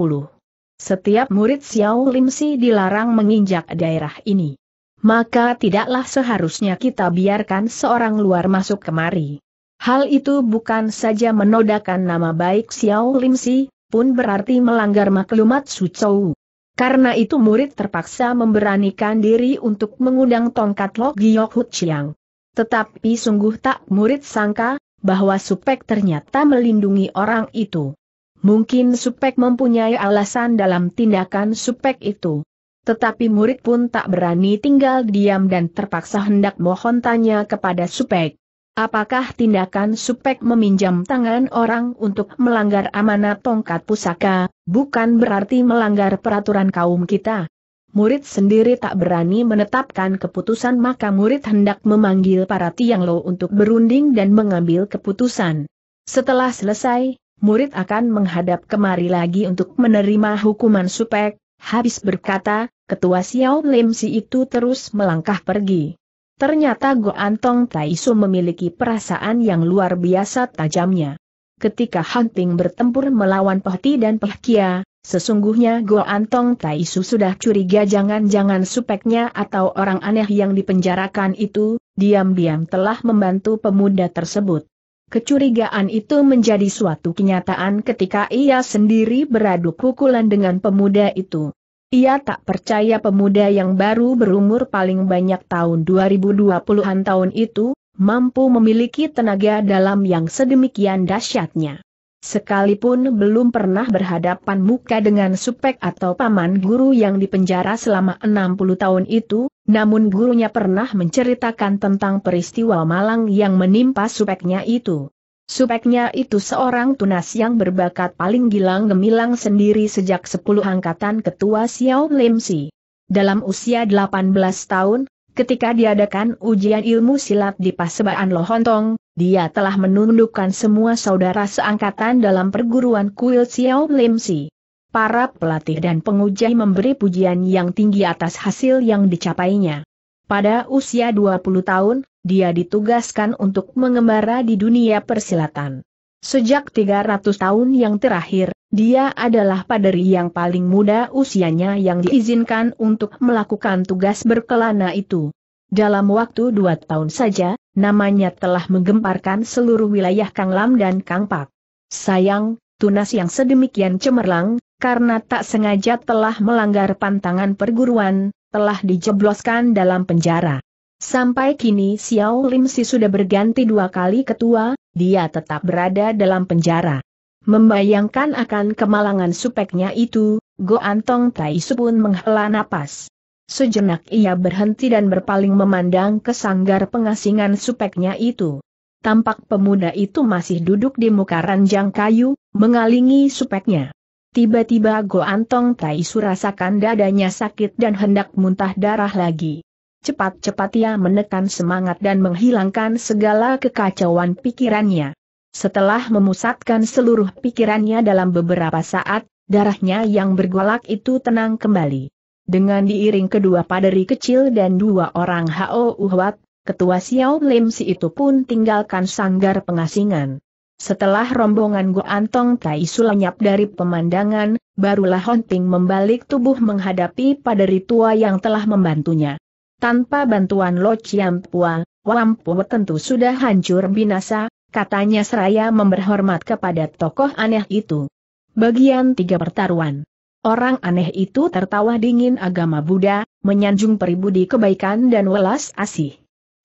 Setiap murid Xiao Limsi dilarang menginjak daerah ini. Maka tidaklah seharusnya kita biarkan seorang luar masuk kemari. Hal itu bukan saja menodakan nama baik Xiao Limsi, pun berarti melanggar maklumat Sucou. Karena itu murid terpaksa memberanikan diri untuk mengundang tongkat Lok Giok Hut Chiang. Tetapi sungguh tak murid sangka, bahwa Supek ternyata melindungi orang itu. Mungkin Supek mempunyai alasan dalam tindakan Supek itu. Tetapi murid pun tak berani tinggal diam dan terpaksa hendak mohon tanya kepada Supek. Apakah tindakan supek meminjam tangan orang untuk melanggar amanat tongkat pusaka, bukan berarti melanggar peraturan kaum kita? Murid sendiri tak berani menetapkan keputusan maka murid hendak memanggil para tiang lo untuk berunding dan mengambil keputusan. Setelah selesai, murid akan menghadap kemari lagi untuk menerima hukuman supek, habis berkata, ketua Xiao Lim Si itu terus melangkah pergi. Ternyata Go Antong Taisu memiliki perasaan yang luar biasa tajamnya. Ketika Hunting bertempur melawan Ti dan Kia, sesungguhnya Go Antong Taisu sudah curiga jangan-jangan supeknya atau orang aneh yang dipenjarakan itu, diam-diam telah membantu pemuda tersebut. Kecurigaan itu menjadi suatu kenyataan ketika ia sendiri beradu pukulan dengan pemuda itu. Ia tak percaya pemuda yang baru berumur paling banyak tahun 2020-an tahun itu, mampu memiliki tenaga dalam yang sedemikian dahsyatnya. Sekalipun belum pernah berhadapan muka dengan supek atau paman guru yang dipenjara selama 60 tahun itu, namun gurunya pernah menceritakan tentang peristiwa malang yang menimpa supeknya itu. Supeknya itu seorang tunas yang berbakat paling gilang gemilang sendiri sejak 10 angkatan ketua Xiao Lim Si. Dalam usia 18 tahun, ketika diadakan ujian ilmu silat di Pasebaan Lohontong, dia telah menundukkan semua saudara seangkatan dalam perguruan kuil Xiao Lim Si. Para pelatih dan pengujai memberi pujian yang tinggi atas hasil yang dicapainya. Pada usia 20 tahun, dia ditugaskan untuk mengembara di dunia persilatan. Sejak 300 tahun yang terakhir, dia adalah paderi yang paling muda usianya yang diizinkan untuk melakukan tugas berkelana itu. Dalam waktu dua tahun saja, namanya telah menggemparkan seluruh wilayah Kang Lam dan Kang Pak. Sayang, tunas yang sedemikian cemerlang, karena tak sengaja telah melanggar pantangan perguruan, telah dijebloskan dalam penjara. Sampai kini Xiao Lim Si sudah berganti dua kali ketua, dia tetap berada dalam penjara. Membayangkan akan kemalangan supeknya itu, Go Antong Tai Su pun menghela napas. Sejenak ia berhenti dan berpaling memandang ke sanggar pengasingan supeknya itu. Tampak pemuda itu masih duduk di muka ranjang kayu, mengalingi supeknya. Tiba-tiba Go Antong Tai Su rasakan dadanya sakit dan hendak muntah darah lagi. Cepat-cepat ia menekan semangat dan menghilangkan segala kekacauan pikirannya. Setelah memusatkan seluruh pikirannya dalam beberapa saat, darahnya yang bergolak itu tenang kembali. Dengan diiring kedua paderi kecil dan dua orang Hao Uhuat, ketua Xiao Lim Si itu pun tinggalkan sanggar pengasingan. Setelah rombongan Antong Tai Su lenyap dari pemandangan, barulah Honting Ping membalik tubuh menghadapi paderi tua yang telah membantunya. Tanpa bantuan Lo Chiampua, Wampu tentu sudah hancur binasa, katanya seraya memberhormat kepada tokoh aneh itu. Bagian tiga Pertaruan Orang aneh itu tertawa dingin agama Buddha, menyanjung peribudi kebaikan dan welas asih.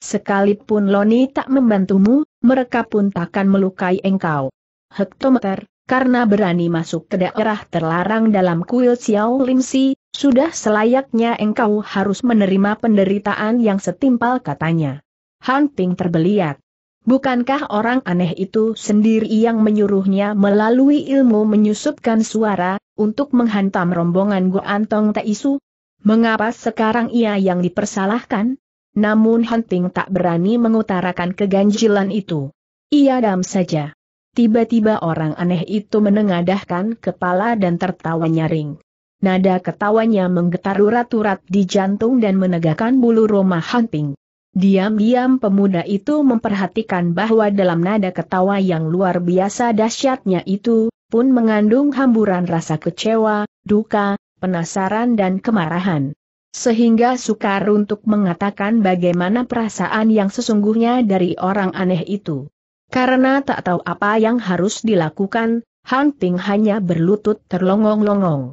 Sekalipun Loni tak membantumu, mereka pun takkan melukai engkau. Hektometer, karena berani masuk ke daerah terlarang dalam kuil Xiao Limsi, sudah selayaknya engkau harus menerima penderitaan yang setimpal katanya. Han Ping terbeliak. Bukankah orang aneh itu sendiri yang menyuruhnya melalui ilmu menyusupkan suara, untuk menghantam rombongan Goantong Taisu? Mengapa sekarang ia yang dipersalahkan? Namun Hunting tak berani mengutarakan keganjilan itu. Ia dam saja. Tiba-tiba orang aneh itu menengadahkan kepala dan tertawa nyaring. Nada ketawanya menggetar urat-urat di jantung dan menegakkan bulu Roma Hunting. Diam-diam pemuda itu memperhatikan bahwa dalam nada ketawa yang luar biasa dahsyatnya itu, pun mengandung hamburan rasa kecewa, duka, penasaran dan kemarahan. Sehingga sukar untuk mengatakan bagaimana perasaan yang sesungguhnya dari orang aneh itu. Karena tak tahu apa yang harus dilakukan, Hunting hanya berlutut terlongong-longong.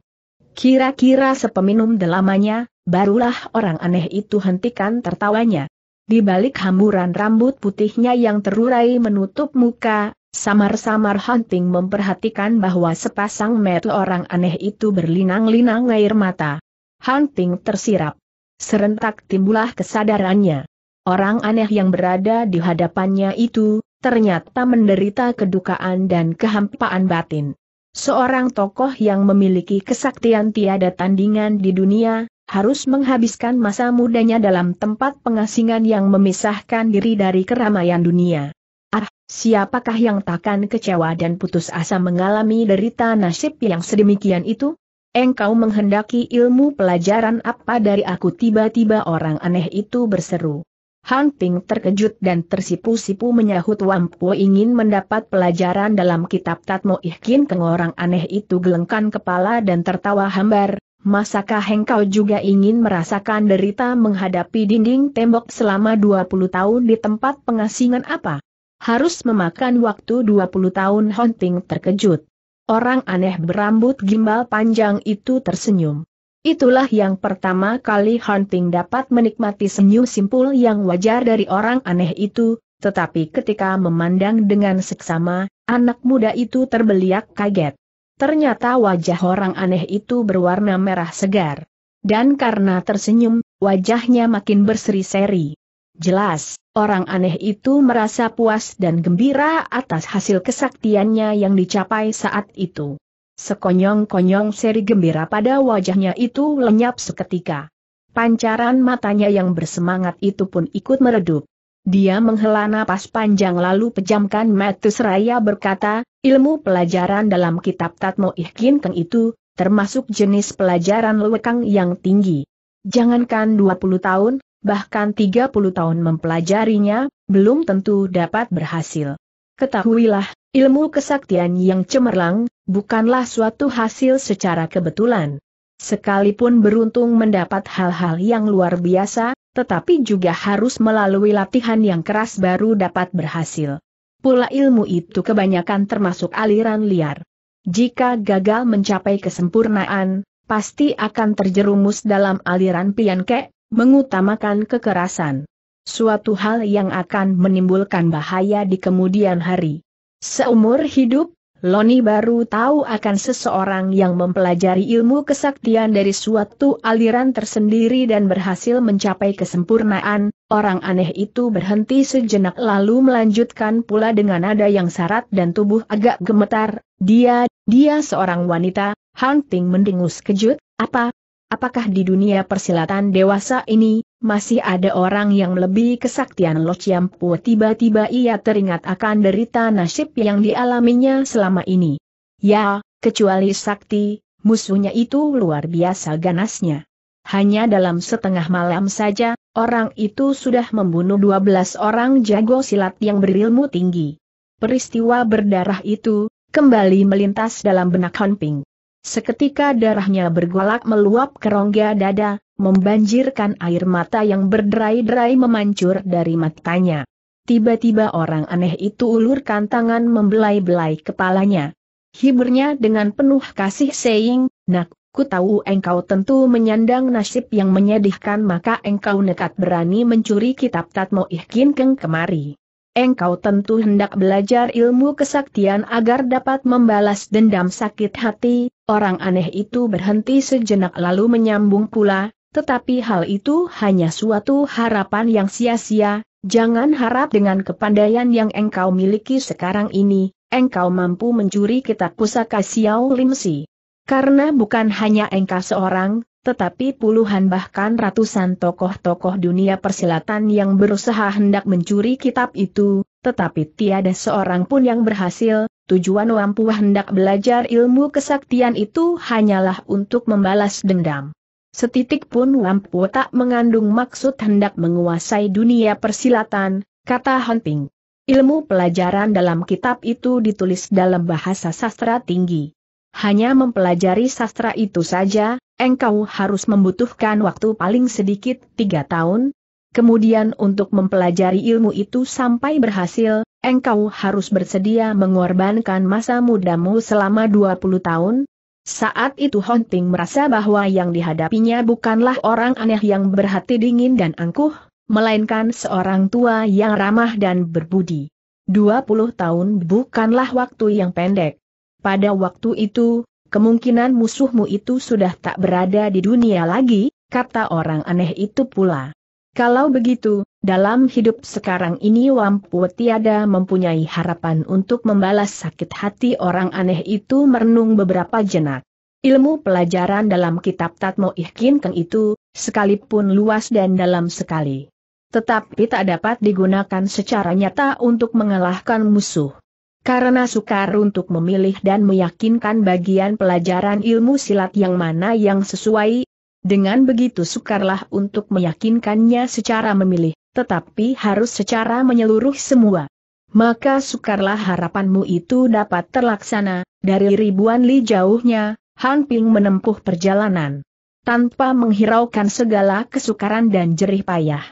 Kira-kira sepeminum delamanya, barulah orang aneh itu hentikan tertawanya. Di balik hamburan rambut putihnya yang terurai menutup muka, samar-samar Hunting memperhatikan bahwa sepasang mata orang aneh itu berlinang-linang air mata. Hunting tersirap. Serentak timbullah kesadarannya. Orang aneh yang berada di hadapannya itu, ternyata menderita kedukaan dan kehampaan batin. Seorang tokoh yang memiliki kesaktian tiada tandingan di dunia, harus menghabiskan masa mudanya dalam tempat pengasingan yang memisahkan diri dari keramaian dunia. Ah, siapakah yang takkan kecewa dan putus asa mengalami derita nasib yang sedemikian itu? Engkau menghendaki ilmu pelajaran apa dari aku tiba-tiba orang aneh itu berseru. Han Ping terkejut dan tersipu-sipu menyahut Wampu ingin mendapat pelajaran dalam kitab Tatmo Ihkin Keng orang aneh itu gelengkan kepala dan tertawa hambar, masakah engkau juga ingin merasakan derita menghadapi dinding tembok selama 20 tahun di tempat pengasingan apa? Harus memakan waktu 20 tahun Hon Ping terkejut. Orang aneh berambut gimbal panjang itu tersenyum. Itulah yang pertama kali Hunting dapat menikmati senyum simpul yang wajar dari orang aneh itu, tetapi ketika memandang dengan seksama, anak muda itu terbeliak kaget. Ternyata wajah orang aneh itu berwarna merah segar. Dan karena tersenyum, wajahnya makin berseri-seri. Jelas, orang aneh itu merasa puas dan gembira atas hasil kesaktiannya yang dicapai saat itu. Sekonyong-konyong seri gembira pada wajahnya itu lenyap seketika. Pancaran matanya yang bersemangat itu pun ikut meredup. Dia menghela napas panjang lalu pejamkan mata seraya berkata, ilmu pelajaran dalam kitab Tatmo Ihkin Keng itu, termasuk jenis pelajaran lewekang yang tinggi. Jangankan 20 tahun, bahkan 30 tahun mempelajarinya, belum tentu dapat berhasil. Ketahuilah, ilmu kesaktian yang cemerlang, bukanlah suatu hasil secara kebetulan. Sekalipun beruntung mendapat hal-hal yang luar biasa, tetapi juga harus melalui latihan yang keras baru dapat berhasil. Pula ilmu itu kebanyakan termasuk aliran liar. Jika gagal mencapai kesempurnaan, pasti akan terjerumus dalam aliran piankek, mengutamakan kekerasan. Suatu hal yang akan menimbulkan bahaya di kemudian hari. Seumur hidup, Loni baru tahu akan seseorang yang mempelajari ilmu kesaktian dari suatu aliran tersendiri dan berhasil mencapai kesempurnaan, orang aneh itu berhenti sejenak lalu melanjutkan pula dengan nada yang syarat dan tubuh agak gemetar, dia, dia seorang wanita, Hunting mendengus kejut, apa? Apakah di dunia persilatan dewasa ini, masih ada orang yang lebih kesaktian Lo Chiampu tiba-tiba ia teringat akan derita nasib yang dialaminya selama ini. Ya, kecuali sakti, musuhnya itu luar biasa ganasnya. Hanya dalam setengah malam saja, orang itu sudah membunuh 12 orang jago silat yang berilmu tinggi. Peristiwa berdarah itu, kembali melintas dalam benak Honping. Seketika darahnya bergolak meluap ke rongga dada, membanjirkan air mata yang berderai-derai memancur dari matanya. Tiba-tiba orang aneh itu ulurkan tangan membelai-belai kepalanya. Hiburnya dengan penuh kasih saying, nak, ku tahu engkau tentu menyandang nasib yang menyedihkan maka engkau nekat berani mencuri kitab Tatmo Ihkin Keng kemari. Engkau tentu hendak belajar ilmu kesaktian agar dapat membalas dendam sakit hati, orang aneh itu berhenti sejenak lalu menyambung pula, tetapi hal itu hanya suatu harapan yang sia-sia, jangan harap dengan kepandaian yang engkau miliki sekarang ini, engkau mampu mencuri kitab pusaka Xiao Lim Si. Karena bukan hanya engkau seorang, tetapi puluhan bahkan ratusan tokoh-tokoh dunia persilatan yang berusaha hendak mencuri kitab itu, tetapi tiada seorang pun yang berhasil, tujuan Wampu hendak belajar ilmu kesaktian itu hanyalah untuk membalas dendam. Setitik pun Wampu tak mengandung maksud hendak menguasai dunia persilatan, kata Hunting. Ilmu pelajaran dalam kitab itu ditulis dalam bahasa sastra tinggi. Hanya mempelajari sastra itu saja, engkau harus membutuhkan waktu paling sedikit tiga tahun. Kemudian untuk mempelajari ilmu itu sampai berhasil, engkau harus bersedia mengorbankan masa mudamu selama 20 tahun, saat itu hunting merasa bahwa yang dihadapinya bukanlah orang aneh yang berhati dingin dan angkuh, melainkan seorang tua yang ramah dan berbudi. 20 tahun bukanlah waktu yang pendek. Pada waktu itu, kemungkinan musuhmu itu sudah tak berada di dunia lagi, kata orang aneh itu pula. Kalau begitu, dalam hidup sekarang ini Wampu tiada mempunyai harapan untuk membalas sakit hati orang aneh itu merenung beberapa jenak. Ilmu pelajaran dalam kitab Tatmo Ihkin Keng itu, sekalipun luas dan dalam sekali. Tetapi tak dapat digunakan secara nyata untuk mengalahkan musuh. Karena sukar untuk memilih dan meyakinkan bagian pelajaran ilmu silat yang mana yang sesuai, dengan begitu sukarlah untuk meyakinkannya secara memilih tetapi harus secara menyeluruh semua. Maka sukarlah harapanmu itu dapat terlaksana, dari ribuan li jauhnya, Han Ping menempuh perjalanan. Tanpa menghiraukan segala kesukaran dan jerih payah.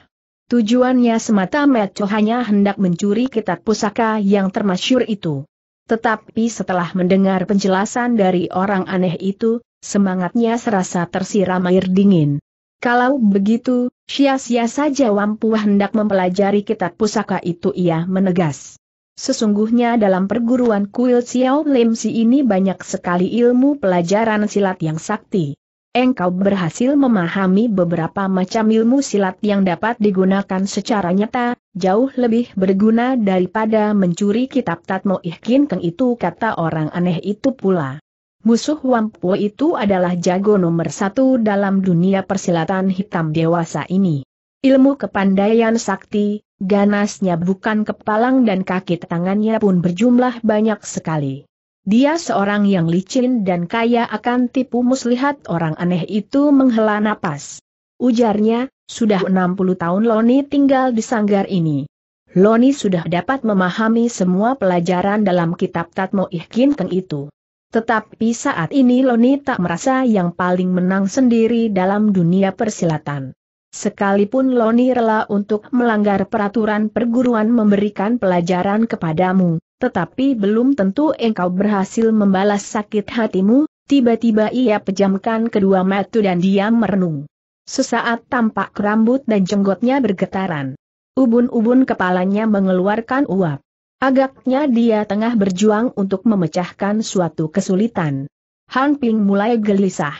Tujuannya semata-mata hanya hendak mencuri kitab pusaka yang termasyur itu. Tetapi setelah mendengar penjelasan dari orang aneh itu, semangatnya serasa tersiram air dingin. Kalau begitu, sia-sia saja Wampu hendak mempelajari kitab pusaka itu ia menegas. Sesungguhnya dalam perguruan kuil Xiao Lim Si ini banyak sekali ilmu pelajaran silat yang sakti. Engkau berhasil memahami beberapa macam ilmu silat yang dapat digunakan secara nyata, jauh lebih berguna daripada mencuri kitab Tatmo Ihkin Keng itu kata orang aneh itu pula. Musuh Wampu itu adalah jago nomor satu dalam dunia persilatan hitam dewasa ini. Ilmu kepandaian sakti, ganasnya bukan kepalang dan kaki tangannya pun berjumlah banyak sekali. Dia seorang yang licin dan kaya akan tipu muslihat orang aneh itu menghela napas. Ujarnya, sudah 60 tahun Loni tinggal di sanggar ini. Loni sudah dapat memahami semua pelajaran dalam kitab Tatmo Ihkin Keng itu. Tetapi saat ini Loni tak merasa yang paling menang sendiri dalam dunia persilatan. Sekalipun Loni rela untuk melanggar peraturan perguruan memberikan pelajaran kepadamu, tetapi belum tentu engkau berhasil membalas sakit hatimu, tiba-tiba ia pejamkan kedua mata dan diam merenung. Sesaat tampak rambut dan jenggotnya bergetaran. Ubun-ubun kepalanya mengeluarkan uap. Agaknya dia tengah berjuang untuk memecahkan suatu kesulitan. Han Ping mulai gelisah.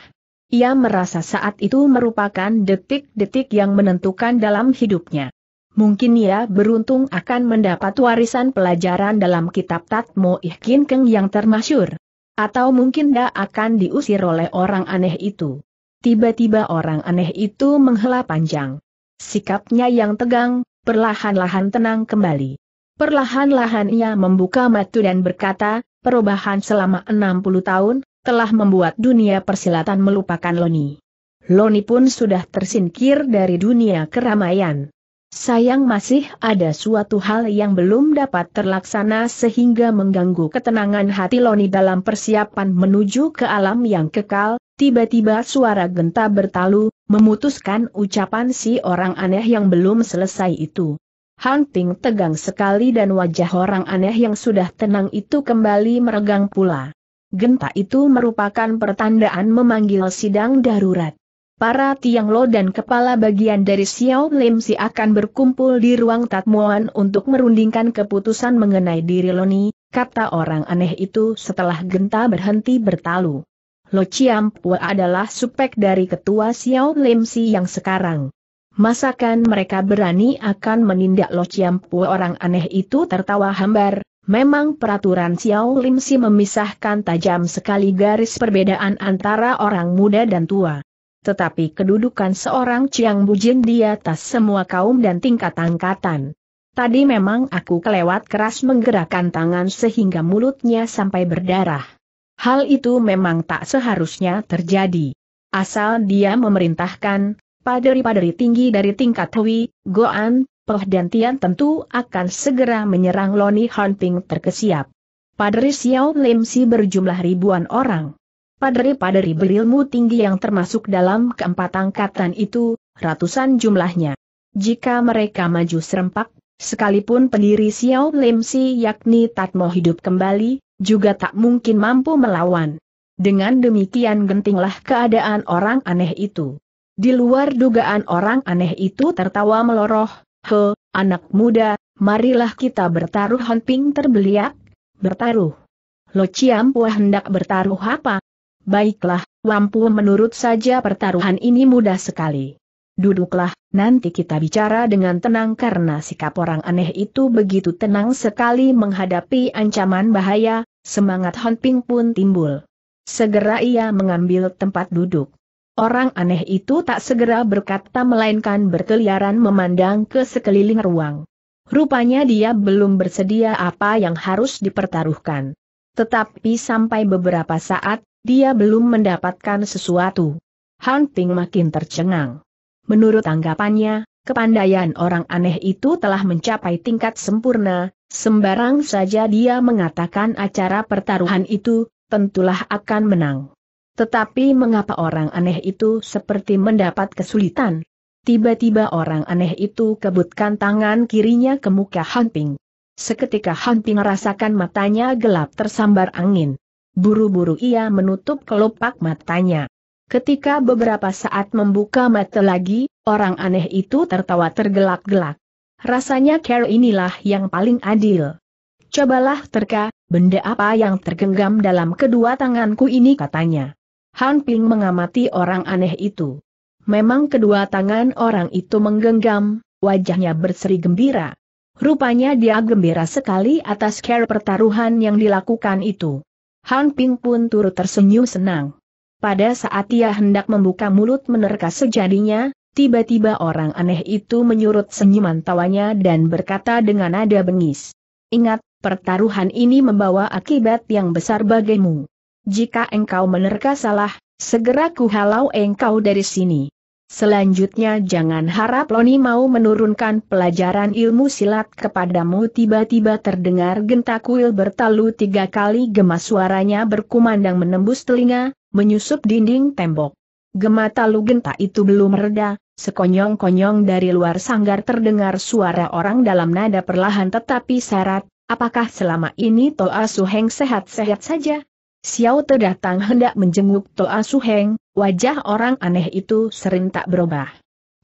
Ia merasa saat itu merupakan detik-detik yang menentukan dalam hidupnya. Mungkin ia beruntung akan mendapat warisan pelajaran dalam kitab Tatmo Ihkin Keng yang termasyur. Atau mungkin dia akan diusir oleh orang aneh itu. Tiba-tiba orang aneh itu menghela panjang. Sikapnya yang tegang, perlahan-lahan tenang kembali. Perlahan-lahan ia membuka mata dan berkata, perubahan selama 60 tahun, telah membuat dunia persilatan melupakan Loni. Loni pun sudah tersingkir dari dunia keramaian. Sayang masih ada suatu hal yang belum dapat terlaksana sehingga mengganggu ketenangan hati Loni dalam persiapan menuju ke alam yang kekal, tiba-tiba suara genta bertalu, memutuskan ucapan si orang aneh yang belum selesai itu. Hunting tegang sekali dan wajah orang aneh yang sudah tenang itu kembali meregang pula. Genta itu merupakan pertandaan memanggil sidang darurat. Para Tiang Lo dan kepala bagian dari Xiao Lim Si akan berkumpul di ruang Tatmuan untuk merundingkan keputusan mengenai diri Loni, kata orang aneh itu setelah Genta berhenti bertalu. Lo Chiam Pua adalah supek dari ketua Xiao Lim Si yang sekarang. Masakan mereka berani akan menindak Lo Chiampu orang aneh itu tertawa hambar, memang peraturan Xiao Lim Si memisahkan tajam sekali garis perbedaan antara orang muda dan tua. Tetapi kedudukan seorang Chiang Bujin di atas semua kaum dan tingkat angkatan. Tadi memang aku kelewat keras menggerakkan tangan sehingga mulutnya sampai berdarah. Hal itu memang tak seharusnya terjadi. Asal dia memerintahkan, Paderi-paderi tinggi dari tingkat Hui, Goan, Peh dan Tian tentu akan segera menyerang Loni hunting terkesiap. Paderi Xiao Lim Si berjumlah ribuan orang. Paderi-paderi berilmu tinggi yang termasuk dalam keempat angkatan itu, ratusan jumlahnya. Jika mereka maju serempak, sekalipun pendiri Xiao Lim Si yakni Tatmo hidup kembali, juga tak mungkin mampu melawan. Dengan demikian gentinglah keadaan orang aneh itu. Di luar dugaan orang aneh itu tertawa meloroh, He, anak muda, marilah kita bertaruh Honping terbeliak, bertaruh. Lo Ciam hendak bertaruh apa? Baiklah, Wampu menurut saja pertaruhan ini mudah sekali. Duduklah, nanti kita bicara dengan tenang karena sikap orang aneh itu begitu tenang sekali menghadapi ancaman bahaya, semangat Honping pun timbul. Segera ia mengambil tempat duduk. Orang aneh itu tak segera berkata melainkan berkeliaran memandang ke sekeliling ruang. Rupanya dia belum bersedia apa yang harus dipertaruhkan. Tetapi sampai beberapa saat, dia belum mendapatkan sesuatu. Hunting makin tercengang. Menurut anggapannya, kepandaian orang aneh itu telah mencapai tingkat sempurna, sembarang saja dia mengatakan acara pertaruhan itu, tentulah akan menang. Tetapi mengapa orang aneh itu seperti mendapat kesulitan? Tiba-tiba orang aneh itu kebutkan tangan kirinya ke muka Hanping. Seketika Hanping rasakan matanya gelap tersambar angin. Buru-buru ia menutup kelopak matanya. Ketika beberapa saat membuka mata lagi, orang aneh itu tertawa tergelak-gelak. Rasanya care inilah yang paling adil. Cobalah terka, benda apa yang tergenggam dalam kedua tanganku ini katanya. Han Ping mengamati orang aneh itu. Memang kedua tangan orang itu menggenggam, wajahnya berseri gembira. Rupanya dia gembira sekali atas care pertaruhan yang dilakukan itu. Han Ping pun turut tersenyum senang. Pada saat ia hendak membuka mulut menerka sejadinya, tiba-tiba orang aneh itu menyurut senyuman tawanya dan berkata dengan nada bengis. Ingat, pertaruhan ini membawa akibat yang besar bagimu. Jika engkau menerka salah, segera kuhalau engkau dari sini. Selanjutnya jangan harap Loni mau menurunkan pelajaran ilmu silat kepadamu tiba-tiba terdengar genta kuil bertalu tiga kali gemas suaranya berkumandang menembus telinga, menyusup dinding tembok. Gema talu genta itu belum reda, sekonyong-konyong dari luar sanggar terdengar suara orang dalam nada perlahan tetapi syarat, apakah selama ini Toa Suheng sehat-sehat saja? Xiao Te datang hendak menjenguk Toa Suheng, wajah orang aneh itu sering tak berubah.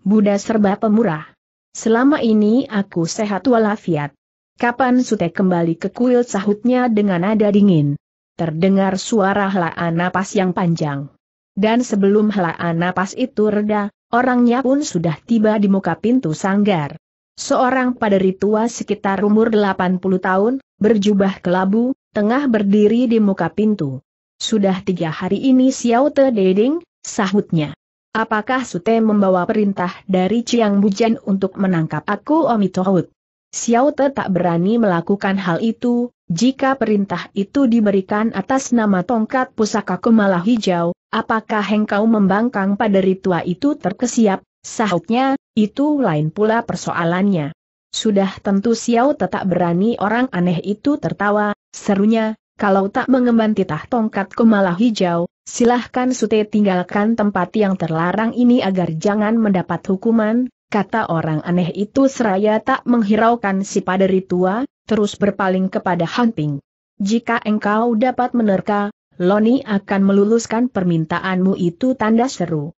Buddha serba pemurah. Selama ini aku sehat walafiat. Kapan Sute kembali ke kuil sahutnya dengan nada dingin. Terdengar suara helaan napas yang panjang. Dan sebelum helaan napas itu reda, orangnya pun sudah tiba di muka pintu sanggar. Seorang paderi tua sekitar umur 80 tahun, berjubah kelabu, tengah berdiri di muka pintu. Sudah tiga hari ini Xiao Te Deding, sahutnya. Apakah Sute membawa perintah dari Chiang Bujan untuk menangkap aku Omitohut? Xiao Te tak berani melakukan hal itu, jika perintah itu diberikan atas nama tongkat pusaka kemala hijau, apakah engkau membangkang pada ritual itu terkesiap? Sahutnya, itu lain pula persoalannya. Sudah tentu Xiao tak berani orang aneh itu tertawa, serunya, kalau tak mengemban titah tongkat kemala hijau, silahkan Sute tinggalkan tempat yang terlarang ini agar jangan mendapat hukuman, kata orang aneh itu seraya tak menghiraukan si paderi tua, terus berpaling kepada Hunting. Jika engkau dapat menerka, Loni akan meluluskan permintaanmu itu tanda seru.